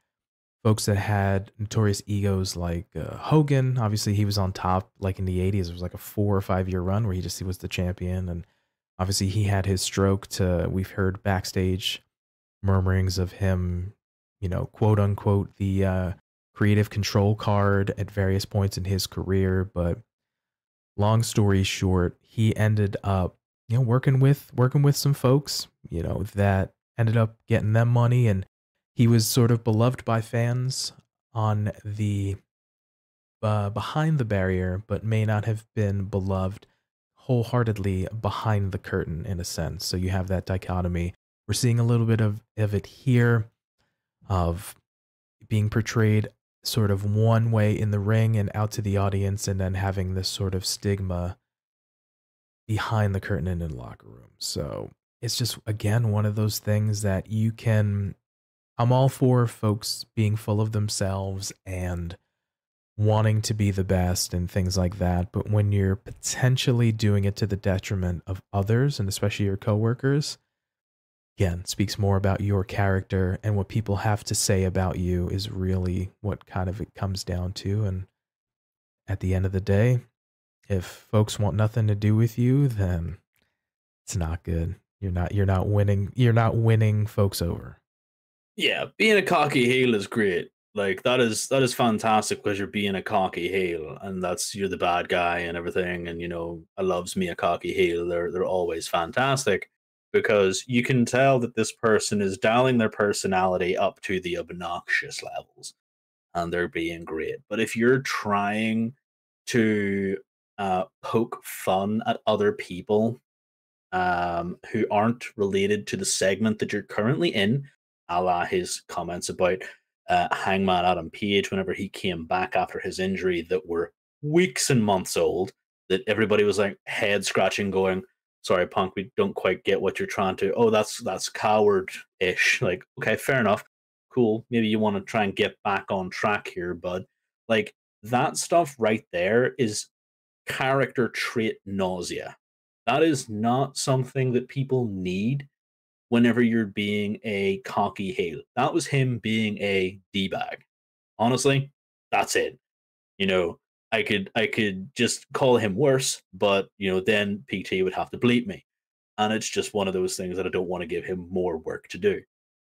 folks that had notorious egos like uh, Hogan. Obviously, he was on top like in the 80s. It was like a four or five year run where he just he was the champion. And obviously, he had his stroke to, we've heard backstage murmurings of him, you know, quote unquote, the uh, creative control card at various points in his career. But long story short, he ended up, you know, working with working with some folks, you know, that ended up getting them money, and he was sort of beloved by fans on the uh, behind the barrier, but may not have been beloved wholeheartedly behind the curtain in a sense. So you have that dichotomy we're seeing a little bit of, of it here, of being portrayed sort of one way in the ring and out to the audience, and then having this sort of stigma behind the curtain and in the locker room. So it's just, again, one of those things that you can. I'm all for folks being full of themselves and wanting to be the best and things like that. But when you're potentially doing it to the detriment of others and especially your coworkers, again speaks more about your character and what people have to say about you is really what kind of it comes down to and at the end of the day if folks want nothing to do with you then it's not good you're not you're not winning you're not winning folks over yeah being a cocky heel is great like that is that is fantastic because you're being a cocky heel and that's you're the bad guy and everything and you know i loves me a cocky heel they're they're always fantastic because you can tell that this person is dialing their personality up to the obnoxious levels and they're being great. But if you're trying to uh, poke fun at other people um, who aren't related to the segment that you're currently in, a la his comments about uh, Hangman Adam Page whenever he came back after his injury that were weeks and months old, that everybody was like head scratching, going, sorry punk we don't quite get what you're trying to oh that's that's coward ish like okay fair enough cool maybe you want to try and get back on track here bud like that stuff right there is character trait nausea that is not something that people need whenever you're being a cocky heel that was him being a d-bag honestly that's it you know I could I could just call him worse, but you know then PT would have to bleep me, and it's just one of those things that I don't want to give him more work to do.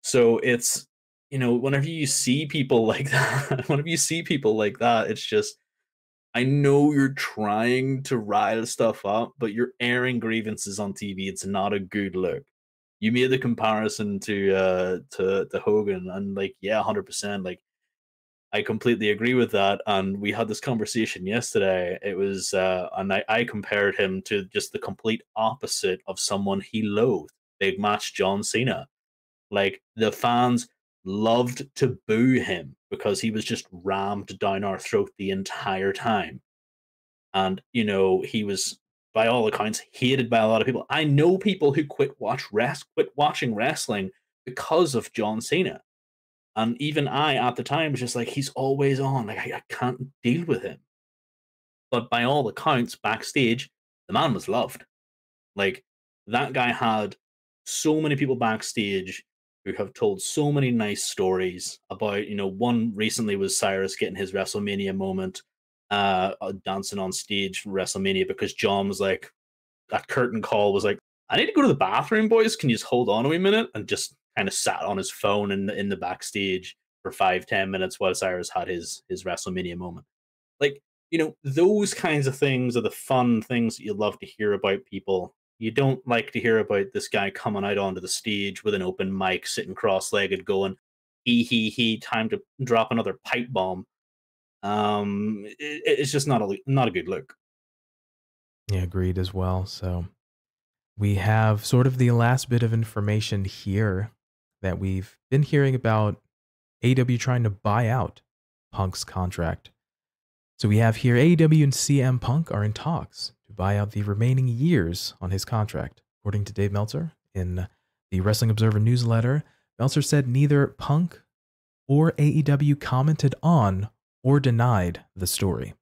So it's you know whenever you see people like that, whenever you see people like that, it's just I know you're trying to rile stuff up, but you're airing grievances on TV. It's not a good look. You made the comparison to uh to to Hogan, and like yeah, hundred percent, like I completely agree with that. And we had this conversation yesterday. It was, uh, and I, I compared him to just the complete opposite of someone he loathed. Big match John Cena. Like the fans loved to boo him because he was just rammed down our throat the entire time. And, you know, he was, by all accounts, hated by a lot of people. I know people who quit watch rest quit watching wrestling because of John Cena and even I at the time was just like, he's always on. Like I, I can't deal with him. But by all accounts, backstage, the man was loved. Like that guy had so many people backstage who have told so many nice stories about, you know, one recently was Cyrus getting his WrestleMania moment, uh, uh dancing on stage from WrestleMania because John was like, that curtain call was like, I need to go to the bathroom, boys. Can you just hold on a wee minute? And just kind of sat on his phone in the, in the backstage for five ten minutes while Cyrus had his his WrestleMania moment. Like you know, those kinds of things are the fun things that you love to hear about people. You don't like to hear about this guy coming out onto the stage with an open mic, sitting cross legged, going, he he he, time to drop another pipe bomb. Um, it, it's just not a not a good look. Yeah, agreed as well. So we have sort of the last bit of information here that we've been hearing about AW trying to buy out Punk's contract. So we have here AEW and CM Punk are in talks to buy out the remaining years on his contract. According to Dave Meltzer in the Wrestling Observer newsletter, Meltzer said neither Punk or AEW commented on or denied the story.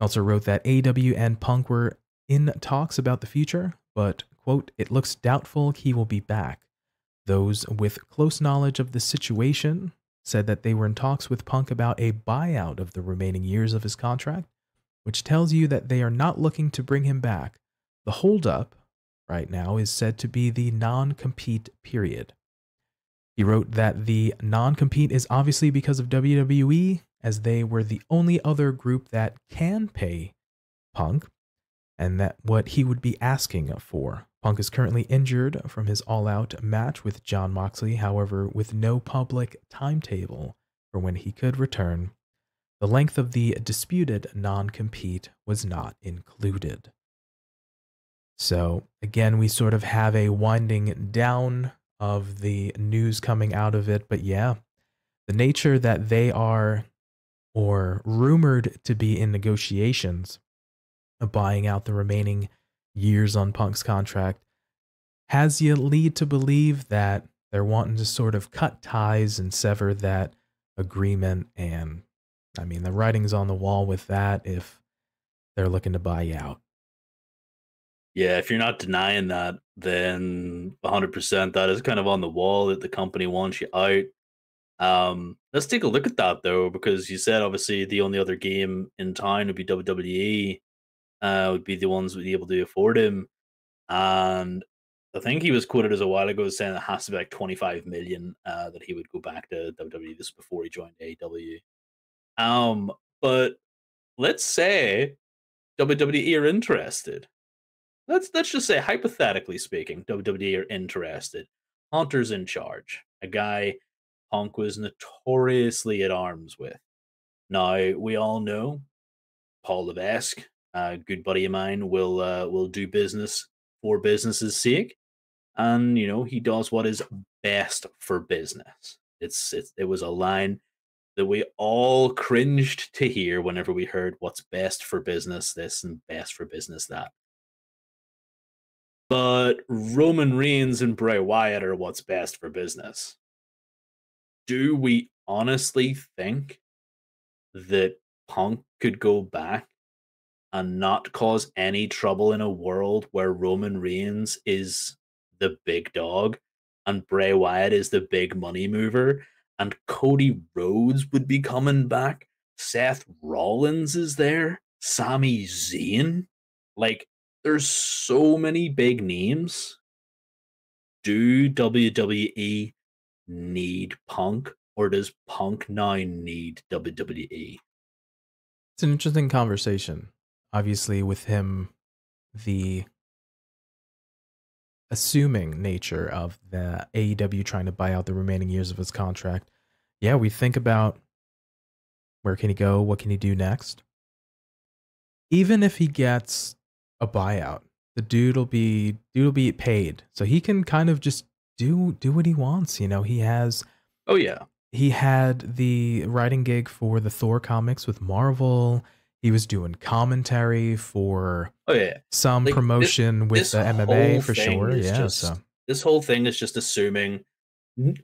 Meltzer wrote that AEW and Punk were in talks about the future, but, quote, it looks doubtful he will be back. Those with close knowledge of the situation said that they were in talks with Punk about a buyout of the remaining years of his contract, which tells you that they are not looking to bring him back. The holdup right now is said to be the non compete period. He wrote that the non compete is obviously because of WWE, as they were the only other group that can pay Punk and that what he would be asking for. Punk is currently injured from his all-out match with John Moxley, however, with no public timetable for when he could return. The length of the disputed non-compete was not included. So again, we sort of have a winding down of the news coming out of it, but yeah, the nature that they are or rumored to be in negotiations buying out the remaining years on Punk's contract has you lead to believe that they're wanting to sort of cut ties and sever that agreement. And I mean, the writing's on the wall with that if they're looking to buy you out. Yeah, if you're not denying that, then 100% that is kind of on the wall that the company wants you out. Um, let's take a look at that though, because you said obviously the only other game in town would be WWE uh, would be the ones would be able to afford him. And I think he was quoted as a while ago as saying it has to be like 25 million uh, that he would go back to WWE. This before he joined AEW. Um, but let's say WWE are interested. Let's let's just say hypothetically speaking, WWE are interested. Hunter's in charge. A guy Punk was notoriously at arms with. Now we all know Paul Levesque a good buddy of mine will uh, will do business for business's sake, and you know he does what is best for business. It's it, it was a line that we all cringed to hear whenever we heard what's best for business this and best for business that. But Roman Reigns and Bray Wyatt are what's best for business. Do we honestly think that Punk could go back and not cause any trouble in a world where Roman Reigns is the big dog and Bray Wyatt is the big money mover and Cody Rhodes would be coming back. Seth Rollins is there. Sami Zayn. Like, there's so many big names. Do WWE need Punk or does Punk now need WWE? It's an interesting conversation obviously with him the assuming nature of the AEW trying to buy out the remaining years of his contract. Yeah, we think about where can he go? What can he do next? Even if he gets a buyout, the dude will be dude will be paid. So he can kind of just do do what he wants, you know. He has Oh yeah. He had the writing gig for the Thor comics with Marvel. He was doing commentary for oh, yeah. some like, promotion this, with this the MMA for sure. Yeah. Just, so. This whole thing is just assuming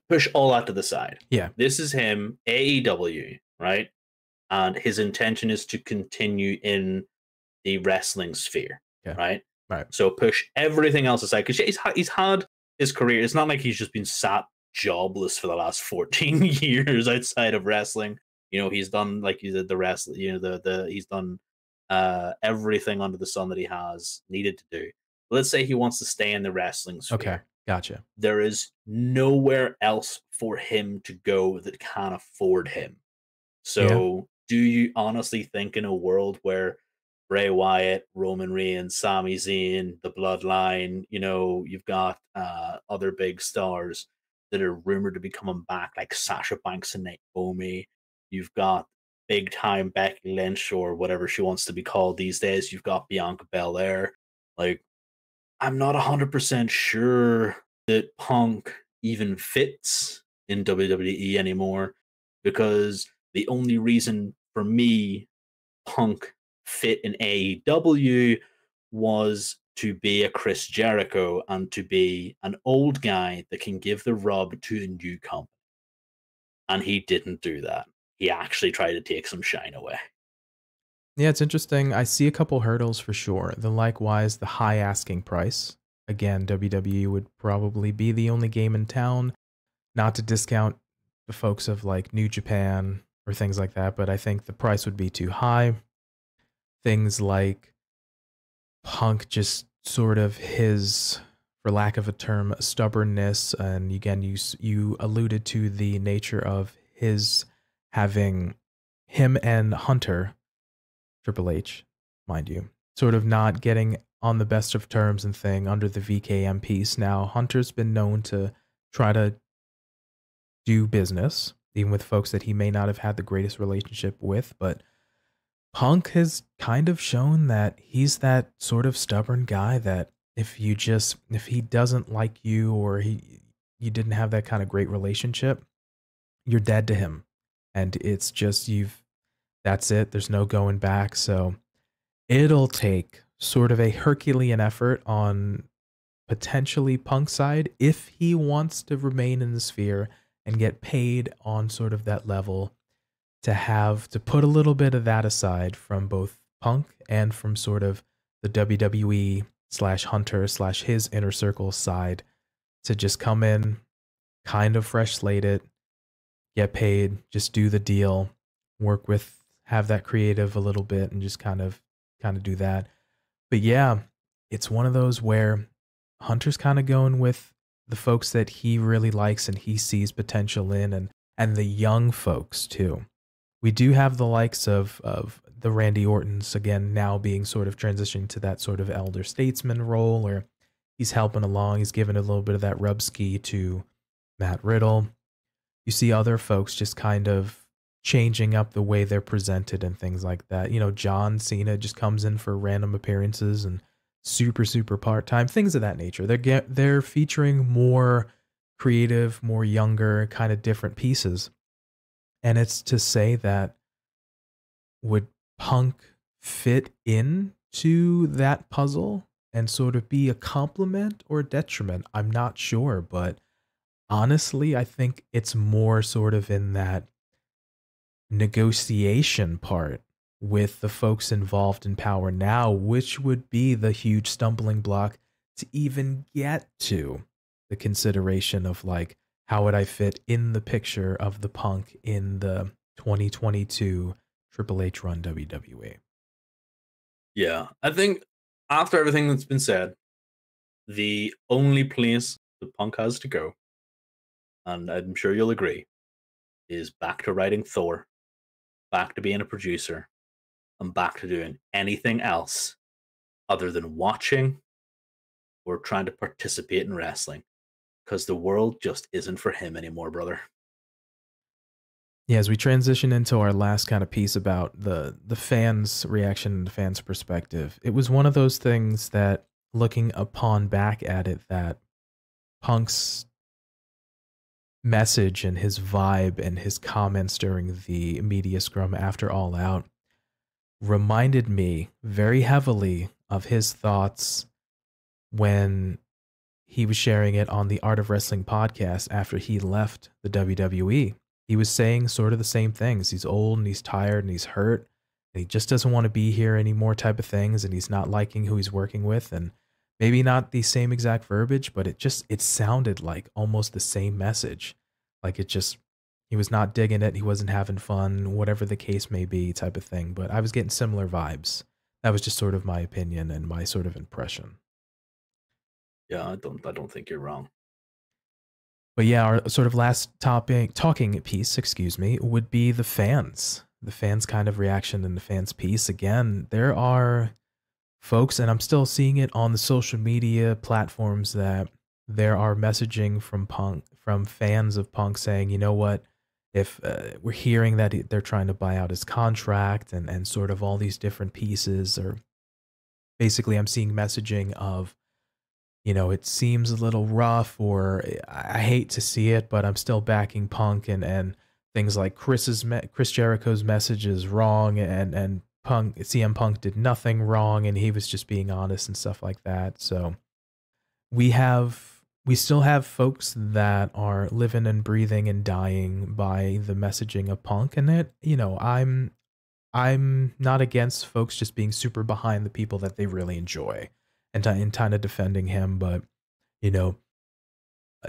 push all out to the side. Yeah. This is him, AEW, right? And his intention is to continue in the wrestling sphere, yeah. right? Right. So push everything else aside because he's, he's had his career. It's not like he's just been sat jobless for the last 14 years outside of wrestling. You know, he's done like he did the rest. You know, the the he's done uh, everything under the sun that he has needed to do. let's say he wants to stay in the wrestling sphere. Okay, gotcha. There is nowhere else for him to go that can afford him. So, yeah. do you honestly think in a world where Bray Wyatt, Roman Reigns, Sami Zayn, the Bloodline, you know, you've got uh, other big stars that are rumored to be coming back, like Sasha Banks and Naomi, You've got big time Becky Lynch or whatever she wants to be called these days. You've got Bianca Belair. Like, I'm not 100% sure that Punk even fits in WWE anymore because the only reason for me Punk fit in AEW was to be a Chris Jericho and to be an old guy that can give the rub to a new company. And he didn't do that he actually tried to take some shine away. Yeah, it's interesting. I see a couple hurdles for sure. The likewise, the high asking price. Again, WWE would probably be the only game in town, not to discount the folks of like New Japan or things like that, but I think the price would be too high. Things like Punk just sort of his for lack of a term stubbornness and again you you alluded to the nature of his having him and Hunter, Triple H, mind you, sort of not getting on the best of terms and thing under the VKM piece. Now, Hunter's been known to try to do business, even with folks that he may not have had the greatest relationship with, but Punk has kind of shown that he's that sort of stubborn guy that if you just if he doesn't like you or he you didn't have that kind of great relationship, you're dead to him and it's just you've that's it. There's no going back. So it'll take sort of a Herculean effort on potentially Punk's side if he wants to remain in the sphere and get paid on sort of that level to have to put a little bit of that aside from both Punk and from sort of the WWE slash Hunter slash his inner circle side to just come in, kind of fresh slate it, get paid, just do the deal, work with, have that creative a little bit and just kind of, kind of do that. But yeah, it's one of those where Hunter's kind of going with the folks that he really likes and he sees potential in and, and the young folks too. We do have the likes of, of the Randy Ortons again now being sort of transitioning to that sort of elder statesman role or he's helping along. He's giving a little bit of that rub ski to Matt Riddle you see other folks just kind of changing up the way they're presented and things like that. You know, John Cena just comes in for random appearances and super super part-time things of that nature. They're get, they're featuring more creative, more younger, kind of different pieces. And it's to say that would punk fit in to that puzzle and sort of be a compliment or a detriment? I'm not sure, but honestly, I think it's more sort of in that negotiation part with the folks involved in power now, which would be the huge stumbling block to even get to the consideration of like, how would I fit in the picture of the punk in the 2022 Triple H run WWE? Yeah, I think after everything that's been said, the only place the punk has to go and I'm sure you'll agree, is back to writing Thor, back to being a producer, and back to doing anything else other than watching or trying to participate in wrestling because the world just isn't for him anymore, brother. Yeah, as we transition into our last kind of piece about the the fans' reaction, and the fans' perspective, it was one of those things that looking upon back at it that Punk's message and his vibe and his comments during the media scrum after All Out reminded me very heavily of his thoughts when he was sharing it on the Art of Wrestling podcast after he left the WWE. He was saying sort of the same things. He's old and he's tired and he's hurt. And he just doesn't want to be here anymore, type of things. And he's not liking who he's working with. And maybe not the same exact verbiage, but it just it sounded like almost the same message. Like it just he was not digging it, he wasn't having fun, whatever the case may be, type of thing. But I was getting similar vibes. That was just sort of my opinion and my sort of impression. Yeah, I don't I don't think you're wrong. But yeah, our sort of last topic talking piece, excuse me, would be the fans. The fans kind of reaction and the fans piece. Again, there are folks, and I'm still seeing it on the social media platforms that there are messaging from punk from fans of punk saying, you know what, if uh, we're hearing that they're trying to buy out his contract and and sort of all these different pieces, or basically, I'm seeing messaging of you know, it seems a little rough or I hate to see it, but I'm still backing punk and, and things like Chris's, Chris Jericho's message is wrong and, and Punk, CM Punk did nothing wrong and he was just being honest and stuff like that. So we have we still have folks that are living and breathing and dying by the messaging of punk and that you know i'm i'm not against folks just being super behind the people that they really enjoy and, and kind of defending him but you know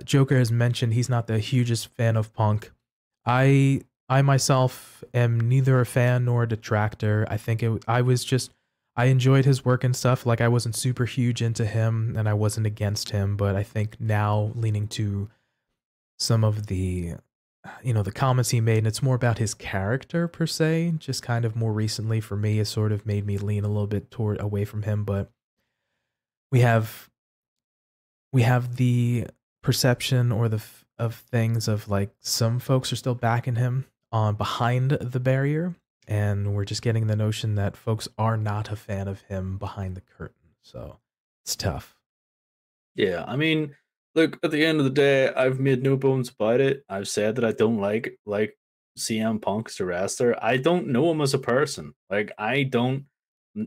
joker has mentioned he's not the hugest fan of punk i I myself am neither a fan nor a detractor. I think it, I was just I enjoyed his work and stuff. Like I wasn't super huge into him and I wasn't against him, but I think now leaning to some of the you know the comments he made and it's more about his character per se just kind of more recently for me it sort of made me lean a little bit toward away from him but we have we have the perception or the of things of like some folks are still backing him on behind the barrier, and we're just getting the notion that folks are not a fan of him behind the curtain. So it's tough. Yeah, I mean, look, at the end of the day, I've made no bones about it. I've said that I don't like like CM Punk's wrestler. I don't know him as a person. Like I don't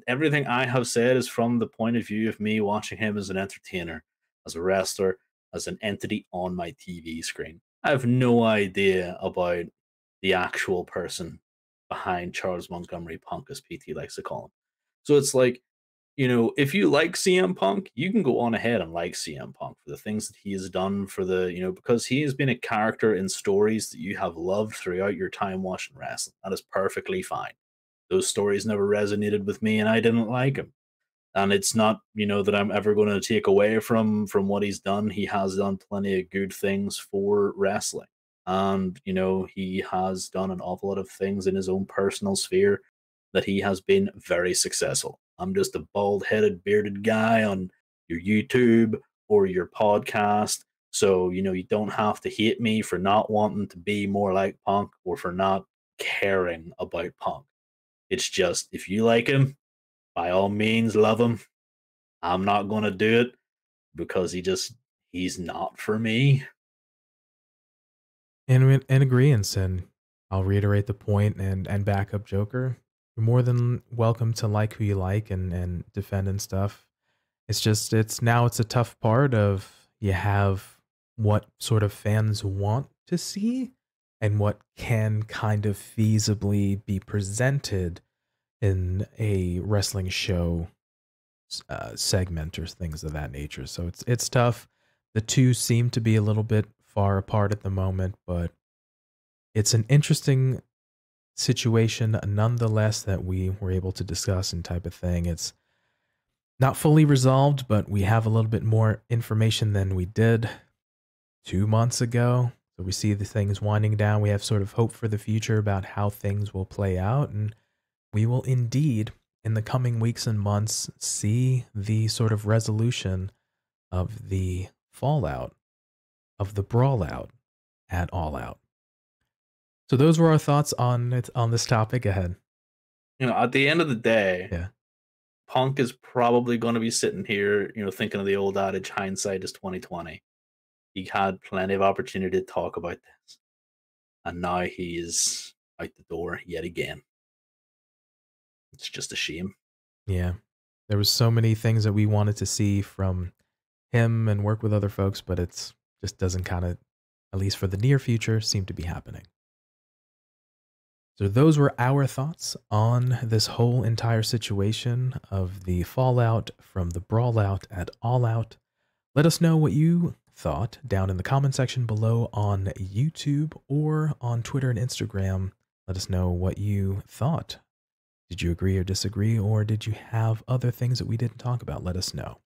everything I have said is from the point of view of me watching him as an entertainer, as a wrestler, as an entity on my TV screen. I have no idea about the actual person behind Charles Montgomery Punk, as PT likes to call him. So it's like, you know, if you like CM Punk, you can go on ahead and like CM Punk for the things that he has done for the, you know, because he has been a character in stories that you have loved throughout your time watching wrestling. That is perfectly fine. Those stories never resonated with me and I didn't like him. And it's not, you know, that I'm ever going to take away from from what he's done. He has done plenty of good things for wrestling and you know he has done an awful lot of things in his own personal sphere that he has been very successful. I'm just a bald-headed, bearded guy on your YouTube or your podcast. So, you know, you don't have to hate me for not wanting to be more like Punk or for not caring about Punk. It's just if you like him, by all means, love him. I'm not going to do it because he just, he's not for me and and agree and said, I'll reiterate the point and and back up Joker. You're more than welcome to like who you like and and defend and stuff. It's just it's now it's a tough part of you have what sort of fans want to see and what can kind of feasibly be presented in a wrestling show uh, segment or things of that nature. So it's it's tough. The two seem to be a little bit far apart at the moment, but it's an interesting situation nonetheless that we were able to discuss and type of thing. It's not fully resolved, but we have a little bit more information than we did two months ago. So we see the things winding down. We have sort of hope for the future about how things will play out. And we will indeed, in the coming weeks and months, see the sort of resolution of the fallout of the brawl out at All Out. So those were our thoughts on it on this topic. Ahead. You know, at the end of the day, yeah. Punk is probably going to be sitting here, you know, thinking of the old adage, hindsight is twenty twenty. He had plenty of opportunity to talk about this, and now he is out the door yet again. It's just a shame. Yeah, there was so many things that we wanted to see from him and work with other folks, but it's just doesn't kind of, at least for the near future, seem to be happening. So, those were our thoughts on this whole entire situation of the fallout from the brawl out at All Out. Let us know what you thought down in the comment section below on YouTube or on Twitter and Instagram. Let us know what you thought. Did you agree or disagree, or did you have other things that we didn't talk about? Let us know.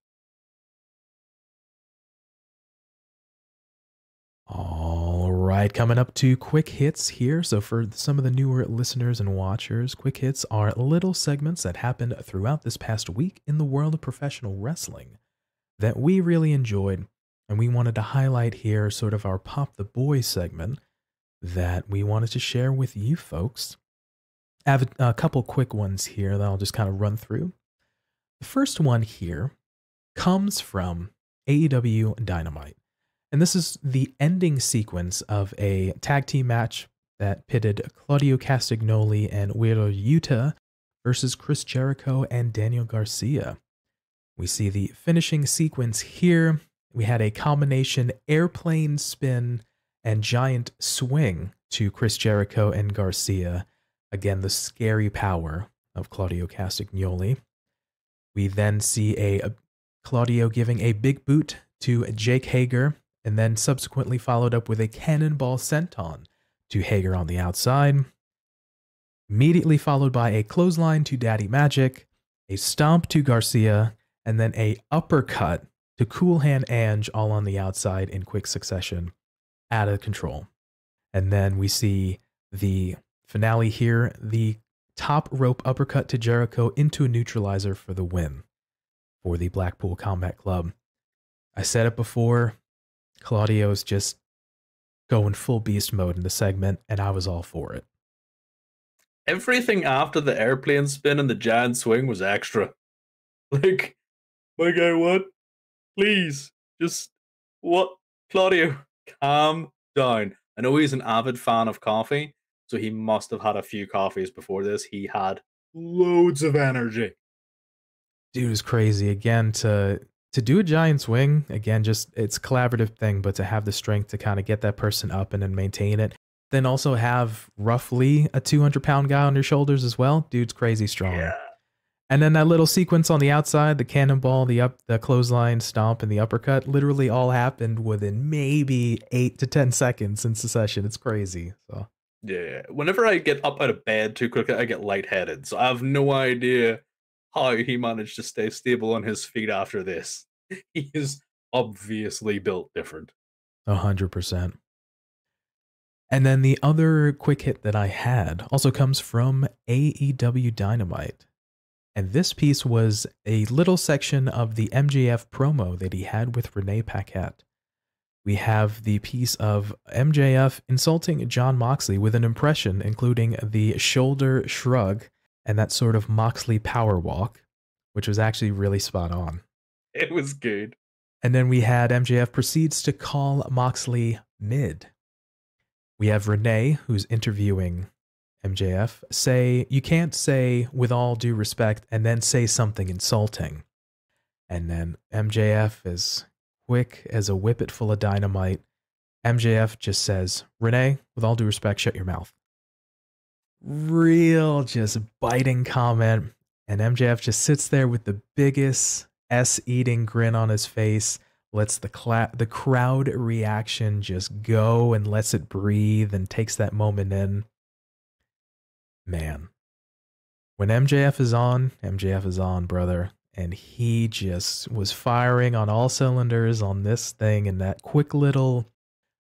right, coming up to quick hits here. So, for some of the newer listeners and watchers, quick hits are little segments that happened throughout this past week in the world of professional wrestling that we really enjoyed. And we wanted to highlight here sort of our Pop the Boy segment that we wanted to share with you folks. I have a couple quick ones here that I'll just kind of run through. The first one here comes from AEW Dynamite. And this is the ending sequence of a tag team match that pitted Claudio Castagnoli and Wiro Yuta versus Chris Jericho and Daniel Garcia. We see the finishing sequence here. We had a combination airplane spin and giant swing to Chris Jericho and Garcia. Again, the scary power of Claudio Castagnoli. We then see a, a Claudio giving a big boot to Jake Hager and then subsequently followed up with a cannonball sent on to Hager on the outside, immediately followed by a clothesline to Daddy Magic, a stomp to Garcia, and then a uppercut to Cool Hand Ange all on the outside in quick succession, out of control. And then we see the finale here, the top rope uppercut to Jericho into a neutralizer for the win for the Blackpool Combat Club. I said it before, Claudio's just going full beast mode in the segment, and I was all for it. Everything after the airplane spin and the giant swing was extra. Like, my guy, what? Please, just what? Claudio, calm down. I know he's an avid fan of coffee, so he must have had a few coffees before this. He had loads of energy. Dude is crazy again to to do a giant swing, again, just it's collaborative thing, but to have the strength to kind of get that person up and then maintain it. Then also have roughly a 200 pound guy on your shoulders as well. Dude's crazy strong. Yeah. And then that little sequence on the outside, the cannonball, the up the clothesline stomp, and the uppercut literally all happened within maybe eight to ten seconds in succession. It's crazy. So Yeah. Whenever I get up out of bed too quick, I get lightheaded. So I have no idea how he managed to stay stable on his feet after this. He is obviously built different. A hundred percent. And then the other quick hit that I had also comes from AEW Dynamite. And this piece was a little section of the MJF promo that he had with Renee Paquette. We have the piece of MJF insulting John Moxley with an impression, including the shoulder shrug, and that sort of Moxley power walk, which was actually really spot on. It was good. And then we had MJF proceeds to call Moxley mid. We have Renee, who's interviewing MJF, say, You can't say, with all due respect, and then say something insulting. And then MJF is quick as a whippet full of dynamite. MJF just says, Renee, with all due respect, shut your mouth real just biting comment. And MJF just sits there with the biggest S eating grin on his face, lets the, cla- the crowd reaction just go and lets it breathe and takes that moment in. Man, when MJF is on, MJF is on, brother. And he just was firing on all cylinders on this thing and that quick little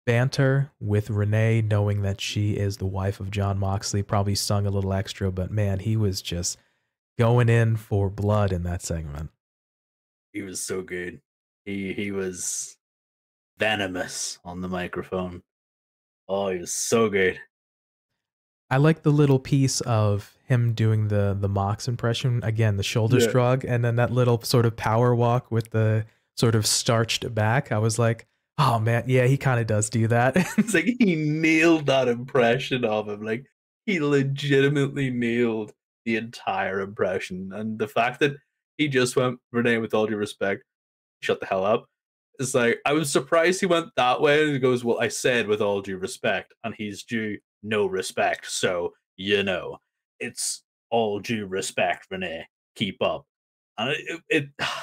banter with Renee, knowing that she is the wife of John Moxley, probably sung a little extra, but man, he was just going in for blood in that segment. He was so good. He he was venomous on the microphone. Oh, he was so good. I like the little piece of him doing the the Mox impression again, the shoulder yeah. shrug, and then that little sort of power walk with the sort of starched back. I was like, oh man, yeah, he kind of does do that. it's like he nailed that impression of him. Like he legitimately nailed the entire impression, and the fact that he just went Renee with all due respect, shut the hell up. It's like I was surprised he went that way. And he goes, "Well, I said with all due respect," and he's due no respect. So you know, it's all due respect, Renee. Keep up. And it, it,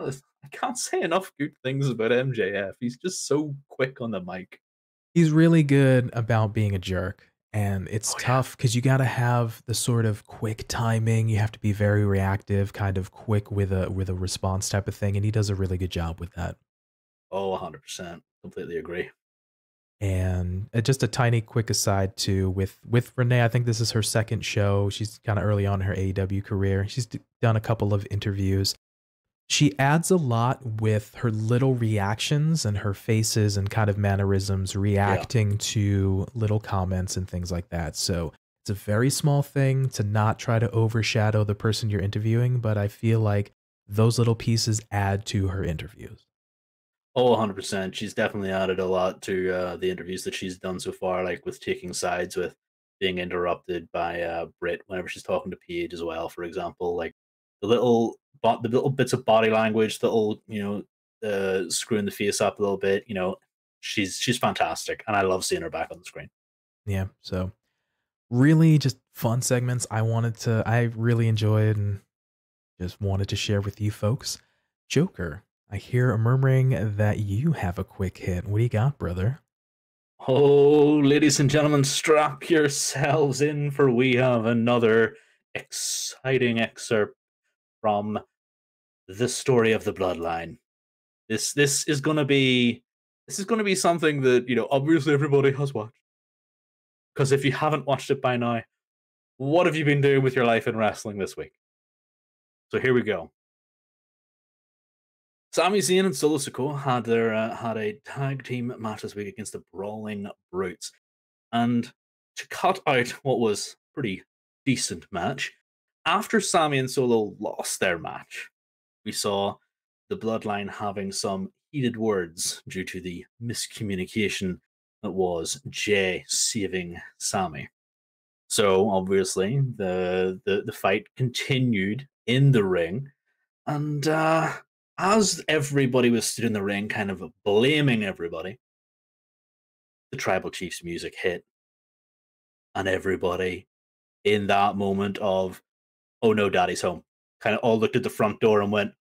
it I can't say enough good things about MJF. He's just so quick on the mic. He's really good about being a jerk. And it's oh, tough because yeah. you got to have the sort of quick timing. You have to be very reactive, kind of quick with a with a response type of thing. And he does a really good job with that. Oh, 100%. Completely agree. And uh, just a tiny quick aside too with with Renee, I think this is her second show. She's kind of early on her AEW career. She's done a couple of interviews, she adds a lot with her little reactions and her faces and kind of mannerisms reacting yeah. to little comments and things like that. So it's a very small thing to not try to overshadow the person you're interviewing, but I feel like those little pieces add to her interviews. Oh, 100%. She's definitely added a lot to uh, the interviews that she's done so far, like with taking sides with being interrupted by uh, Brit whenever she's talking to Paige as well, for example. Like the little but the little bits of body language that'll you know uh, screwing the face up a little bit. You know, she's she's fantastic, and I love seeing her back on the screen. Yeah, so really just fun segments. I wanted to, I really enjoyed and just wanted to share with you folks. Joker, I hear a murmuring that you have a quick hit. What do you got, brother? Oh, ladies and gentlemen, strap yourselves in for we have another exciting excerpt from the story of the bloodline. This this is gonna be this is gonna be something that you know obviously everybody has watched. Because if you haven't watched it by now, what have you been doing with your life in wrestling this week? So here we go. Sami Zayn and Solo Sikoa had their uh, had a tag team match this week against the Brawling Brutes, and to cut out what was pretty decent match, after Sammy and Solo lost their match, we saw the Bloodline having some heated words due to the miscommunication that was Jay saving Sammy. So obviously the the, the fight continued in the ring, and uh, as everybody was stood in the ring, kind of blaming everybody, the tribal chief's music hit, and everybody in that moment of oh no, daddy's home. Kind of all looked at the front door and went,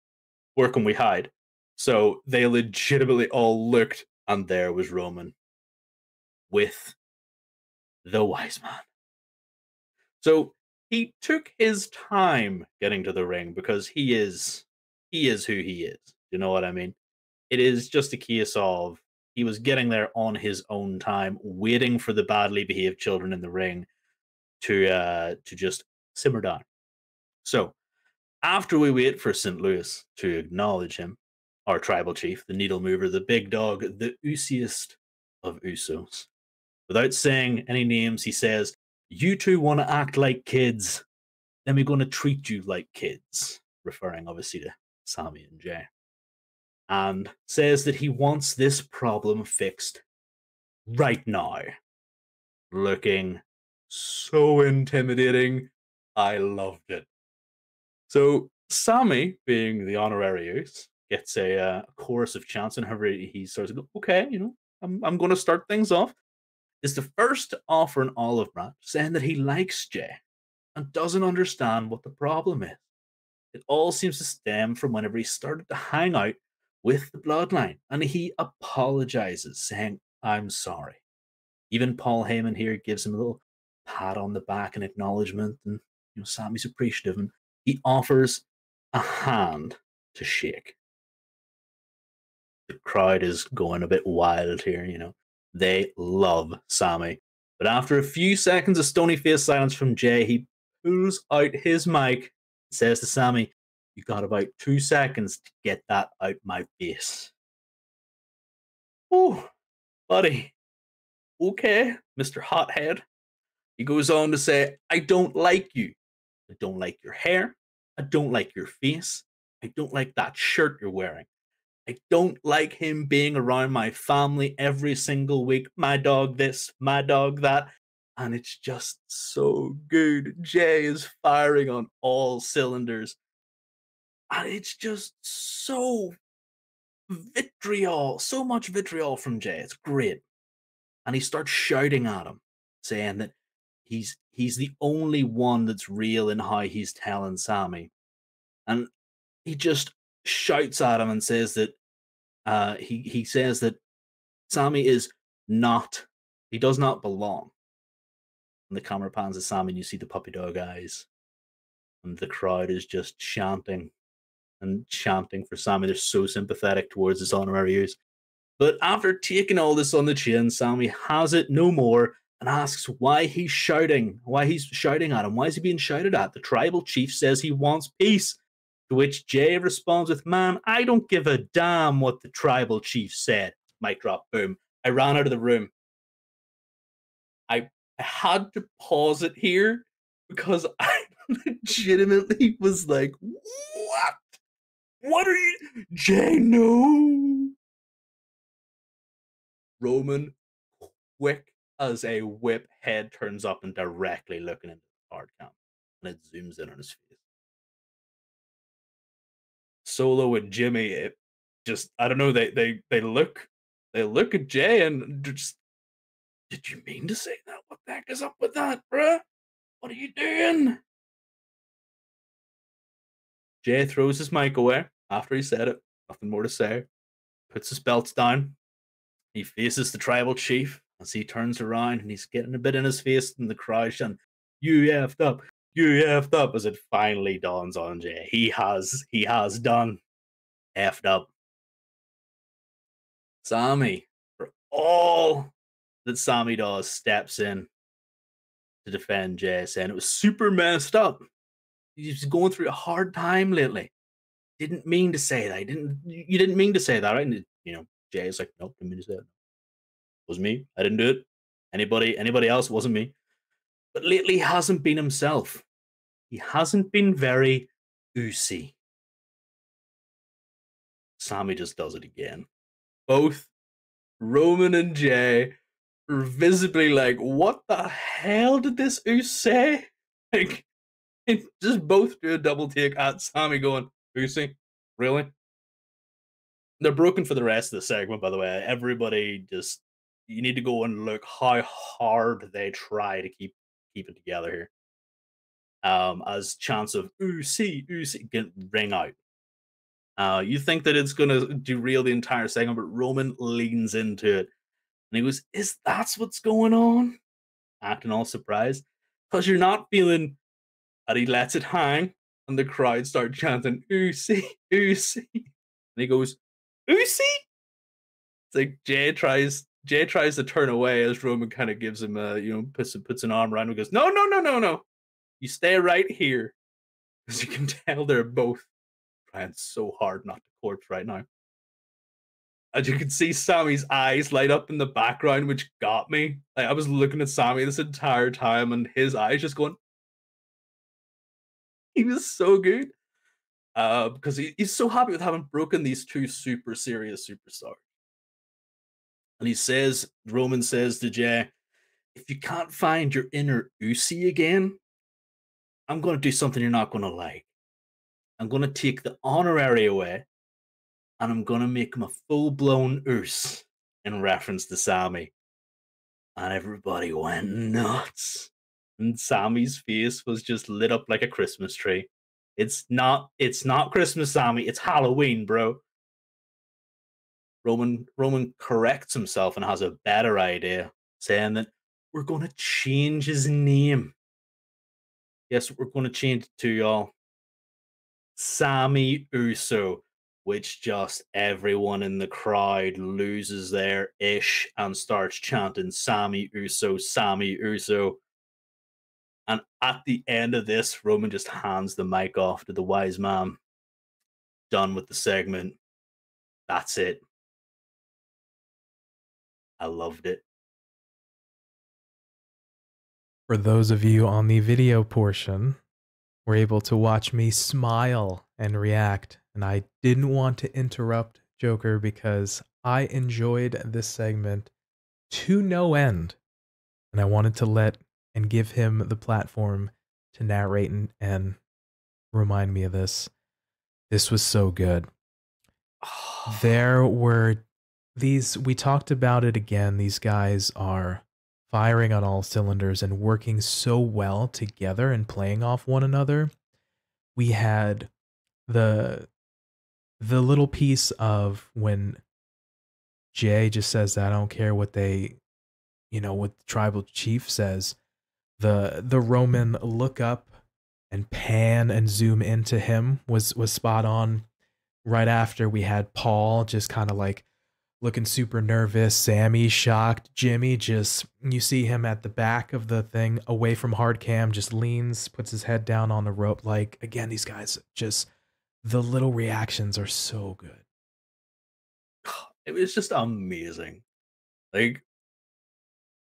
where can we hide? So they legitimately all looked, and there was Roman with the wise man. So he took his time getting to the ring because he is he is who he is. You know what I mean? It is just a case of he was getting there on his own time, waiting for the badly behaved children in the ring to uh to just simmer down. So, after we wait for St. Louis to acknowledge him, our tribal chief, the needle mover, the big dog, the oosiest of Usos, without saying any names, he says, You two want to act like kids. Then we're going to treat you like kids, referring obviously to Sammy and Jay. And says that he wants this problem fixed right now. Looking so intimidating. I loved it. So Sammy, being the honorary youth, gets a, uh, chorus of chants, and he, he starts to go, okay, you know, I'm, I'm going to start things off. Is the first to offer an olive branch, saying that he likes Jay and doesn't understand what the problem is. It all seems to stem from whenever he started to hang out with the bloodline, and he apologizes, saying, I'm sorry. Even Paul Heyman here gives him a little pat on the back and acknowledgement, and you know, Sammy's appreciative and he offers a hand to shake. The crowd is going a bit wild here, you know. They love Sammy. But after a few seconds of stony faced silence from Jay, he pulls out his mic and says to Sammy, You got about two seconds to get that out my face. Oh, buddy. Okay, Mr. Hothead. He goes on to say, I don't like you. I don't like your hair. I don't like your face. I don't like that shirt you're wearing. I don't like him being around my family every single week. My dog this, my dog that. And it's just so good. Jay is firing on all cylinders. And it's just so vitriol, so much vitriol from Jay. It's great. And he starts shouting at him, saying that he's he's the only one that's real in how he's telling Sammy. And he just shouts at him and says that uh, he he says that Sammy is not he does not belong. And the camera pans at Sammy and you see the puppy dog eyes. And the crowd is just chanting and chanting for Sammy. They're so sympathetic towards his honorary use. But after taking all this on the chin, Sammy has it no more and asks why he's shouting, why he's shouting at him, why is he being shouted at? The tribal chief says he wants peace, to which Jay responds with, "Man, I don't give a damn what the tribal chief said." Mic drop, boom. I ran out of the room. I had to pause it here because I legitimately was like, "What? What are you, Jay? No." Roman, quick as a whip head turns up and directly looking into the card cam, and it zooms in on his face. Solo and Jimmy, it just I don't know. They they they look they look at Jay and just. Did you mean to say that? What the heck is up with that, bruh? What are you doing? Jay throws his mic away after he said it. Nothing more to say. Puts his belts down. He faces the tribal chief as he turns around and he's getting a bit in his face in the crowd and You effed up, you effed up, as it finally dawns on Jay. He has, he has done effed up. Sammy, for all that Sammy does, steps in to defend Jay, saying it was super messed up. He's going through a hard time lately. Didn't mean to say that. I didn't you didn't mean to say that, right? And you know, Jay's like, nope, didn't mean to say that was me. I didn't do it. Anybody, anybody else wasn't me. But lately hasn't been himself. He hasn't been very oozy. Sammy just does it again. Both Roman and Jay are visibly like, what the hell did this ooze say? Like, just both do a double take at Sammy going, Oozy, really? They're broken for the rest of the segment, by the way. Everybody just you need to go and look how hard they try to keep keep it together here. Um, as chance of ooh see ooh see ring out. Uh, you think that it's gonna derail the entire segment, but Roman leans into it and he goes, "Is that's what's going on?" Acting all surprised because you're not feeling. And he lets it hang, and the crowd start chanting ooh see ooh see, and he goes ooh see. It's like Jay tries Jay tries to turn away as Roman kind of gives him a you know puts puts an arm around him and goes, No, no, no, no, no. You stay right here. As you can tell they're both trying so hard not to corpse right now. As you can see Sammy's eyes light up in the background, which got me. Like I was looking at Sammy this entire time and his eyes just going. He was so good. Uh, because he, he's so happy with having broken these two super serious superstars. And he says, Roman says to Jay, if you can't find your inner Usi again, I'm going to do something you're not going to like. I'm going to take the honorary away and I'm going to make him a full blown Urs in reference to Sammy. And everybody went nuts. And Sammy's face was just lit up like a Christmas tree. It's not it's not Christmas, Sammy. It's Halloween, bro. Roman Roman corrects himself and has a better idea, saying that we're going to change his name. Yes, we're going to change it to y'all. Sammy Uso, which just everyone in the crowd loses their ish and starts chanting Sammy Uso, Sammy Uso. And at the end of this, Roman just hands the mic off to the wise man. Done with the segment. That's it. I loved it. For those of you on the video portion, were able to watch me smile and react, and I didn't want to interrupt Joker because I enjoyed this segment to no end, and I wanted to let and give him the platform to narrate and, and remind me of this. This was so good. Ah. There were these, we talked about it again, these guys are firing on all cylinders and working so well together and playing off one another. We had the the little piece of when Jay just says I don't care what they you know what the tribal chief says the the Roman look up and pan and zoom into him was was spot on right after we had Paul just kind of like looking super nervous. Sammy shocked. Jimmy just, you see him at the back of the thing, away from hard cam, just leans, puts his head down on the rope. Like, again, these guys just, the little reactions are so good. It was just amazing. Like,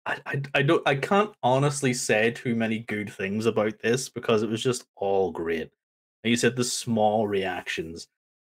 I, I, I don't I can't honestly say too many good things about this because it was just all great. Like you said, the small reactions,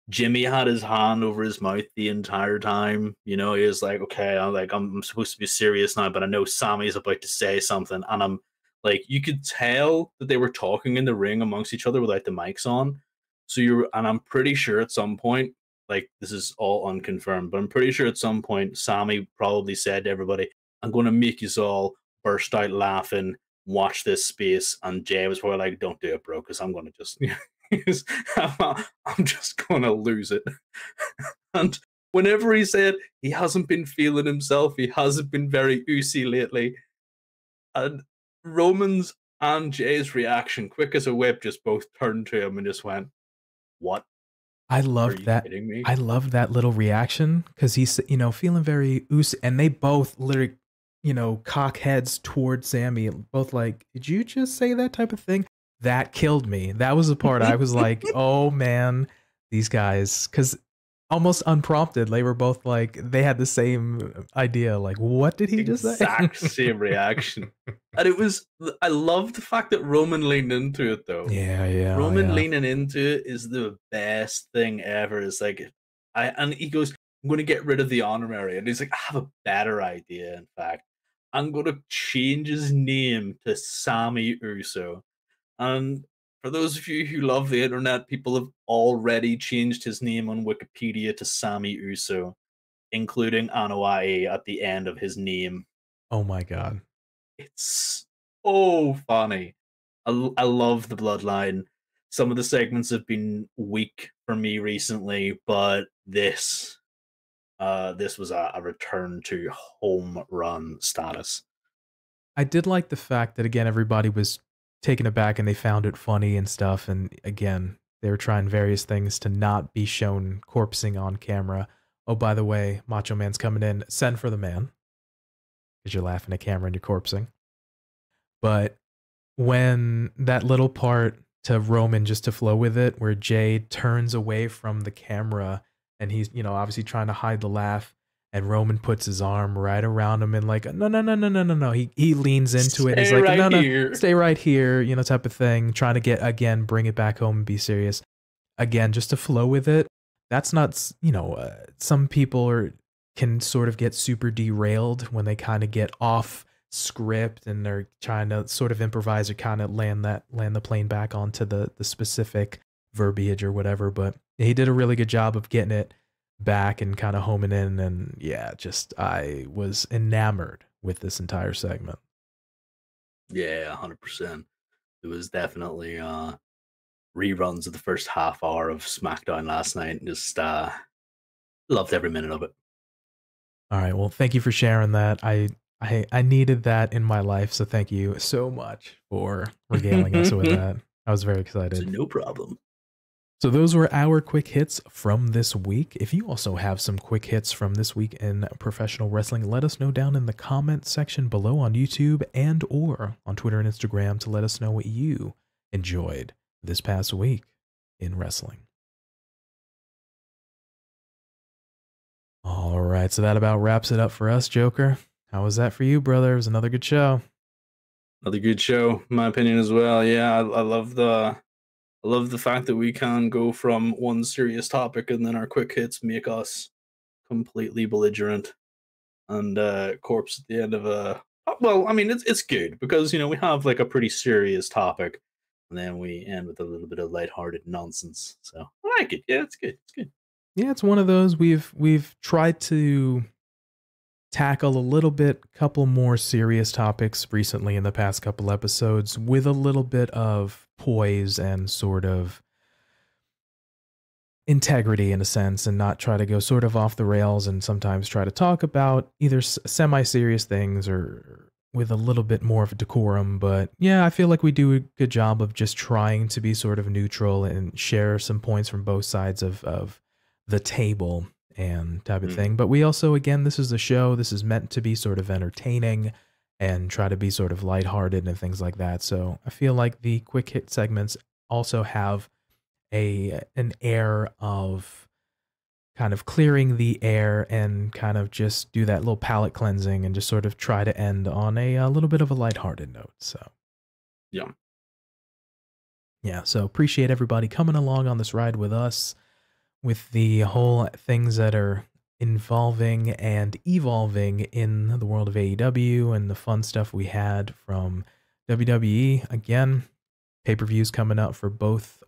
Jimmy had his hand over his mouth the entire time. You know, he was like, "Okay, I'm like, I'm, supposed to be serious now, but I know Sammy's about to say something," and I'm like, you could tell that they were talking in the ring amongst each other without the mics on. So you're, and I'm pretty sure at some point, like this is all unconfirmed, but I'm pretty sure at some point Sammy probably said to everybody, "I'm going to make you all burst out laughing." Watch this space, and Jay was probably like, "Don't do it, bro," because I'm going to just I'm just gonna lose it. and whenever he said he hasn't been feeling himself, he hasn't been very oozy lately. And Roman's and Jay's reaction, quick as a whip, just both turned to him and just went, "What?" I loved that. I loved that little reaction because he's you know feeling very oozy, and they both literally you know cock heads towards Sammy, both like, "Did you just say that type of thing?" that killed me. That was the part I was like, oh man, these guys, because almost unprompted, they were both like, they had the same idea. Like, what did he exact just say? Exact same reaction. and it was, I love the fact that Roman leaned into it though. Yeah, yeah. Roman yeah. leaning into it is the best thing ever. It's like, I, and he goes, I'm going to get rid of the honorary. And he's like, I have a better idea, in fact. I'm going to change his name to Sammy Uso and for those of you who love the internet, people have already changed his name on Wikipedia to Sammy Uso, including Anoa'i at the end of his name. Oh my god. It's so funny. I, I love the bloodline. Some of the segments have been weak for me recently, but this uh this was a, a return to home run status. I did like the fact that again everybody was taken aback and they found it funny and stuff. And again, they were trying various things to not be shown corpsing on camera. Oh, by the way, Macho Man's coming in. Send for the man. Because you're laughing at camera and you're corpsing. But when that little part to Roman, just to flow with it, where Jay turns away from the camera and he's, you know, obviously trying to hide the laugh and Roman puts his arm right around him and like no no no no no no no he he leans into stay it he's like right no no here. stay right here you know type of thing trying to get again bring it back home and be serious again just to flow with it that's not you know uh, some people are can sort of get super derailed when they kind of get off script and they're trying to sort of improvise or kind of land that land the plane back onto the the specific verbiage or whatever but he did a really good job of getting it back and kind of homing in and yeah just i was enamored with this entire segment yeah 100% it was definitely uh reruns of the first half hour of smackdown last night and just uh loved every minute of it all right well thank you for sharing that i i i needed that in my life so thank you so much for regaling us with that i was very excited no problem so those were our quick hits from this week. If you also have some quick hits from this week in professional wrestling, let us know down in the comment section below on YouTube and or on Twitter and Instagram to let us know what you enjoyed this past week in wrestling. All right, so that about wraps it up for us, Joker. How was that for you, brother? It was another good show. Another good show, my opinion as well. Yeah, I, I love the I love the fact that we can go from one serious topic and then our quick hits make us completely belligerent and uh, corpse at the end of a. Well, I mean, it's it's good because you know we have like a pretty serious topic, and then we end with a little bit of lighthearted nonsense. So I like it. Yeah, it's good. It's good. Yeah, it's one of those we've we've tried to tackle a little bit couple more serious topics recently in the past couple episodes with a little bit of poise and sort of integrity in a sense and not try to go sort of off the rails and sometimes try to talk about either semi serious things or with a little bit more of decorum. But yeah, I feel like we do a good job of just trying to be sort of neutral and share some points from both sides of, of the table and type of mm. thing. But we also, again, this is a show, this is meant to be sort of entertaining and try to be sort of lighthearted and things like that. So I feel like the quick hit segments also have a an air of kind of clearing the air and kind of just do that little palate cleansing and just sort of try to end on a, a little bit of a lighthearted note. So yeah. Yeah, so appreciate everybody coming along on this ride with us with the whole things that are involving and evolving in the world of AEW and the fun stuff we had from WWE. Again, pay per views coming up for both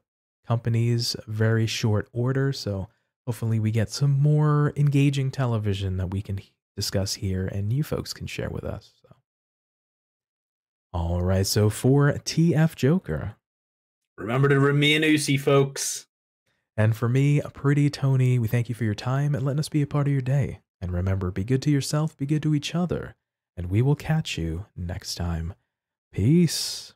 companies, very short order. So hopefully, we get some more engaging television that we can discuss here and you folks can share with us. So. All right, so for TF Joker. Remember to remain Usi, folks. And for me, a pretty Tony, we thank you for your time and letting us be a part of your day. And remember, be good to yourself, be good to each other, and we will catch you next time. Peace.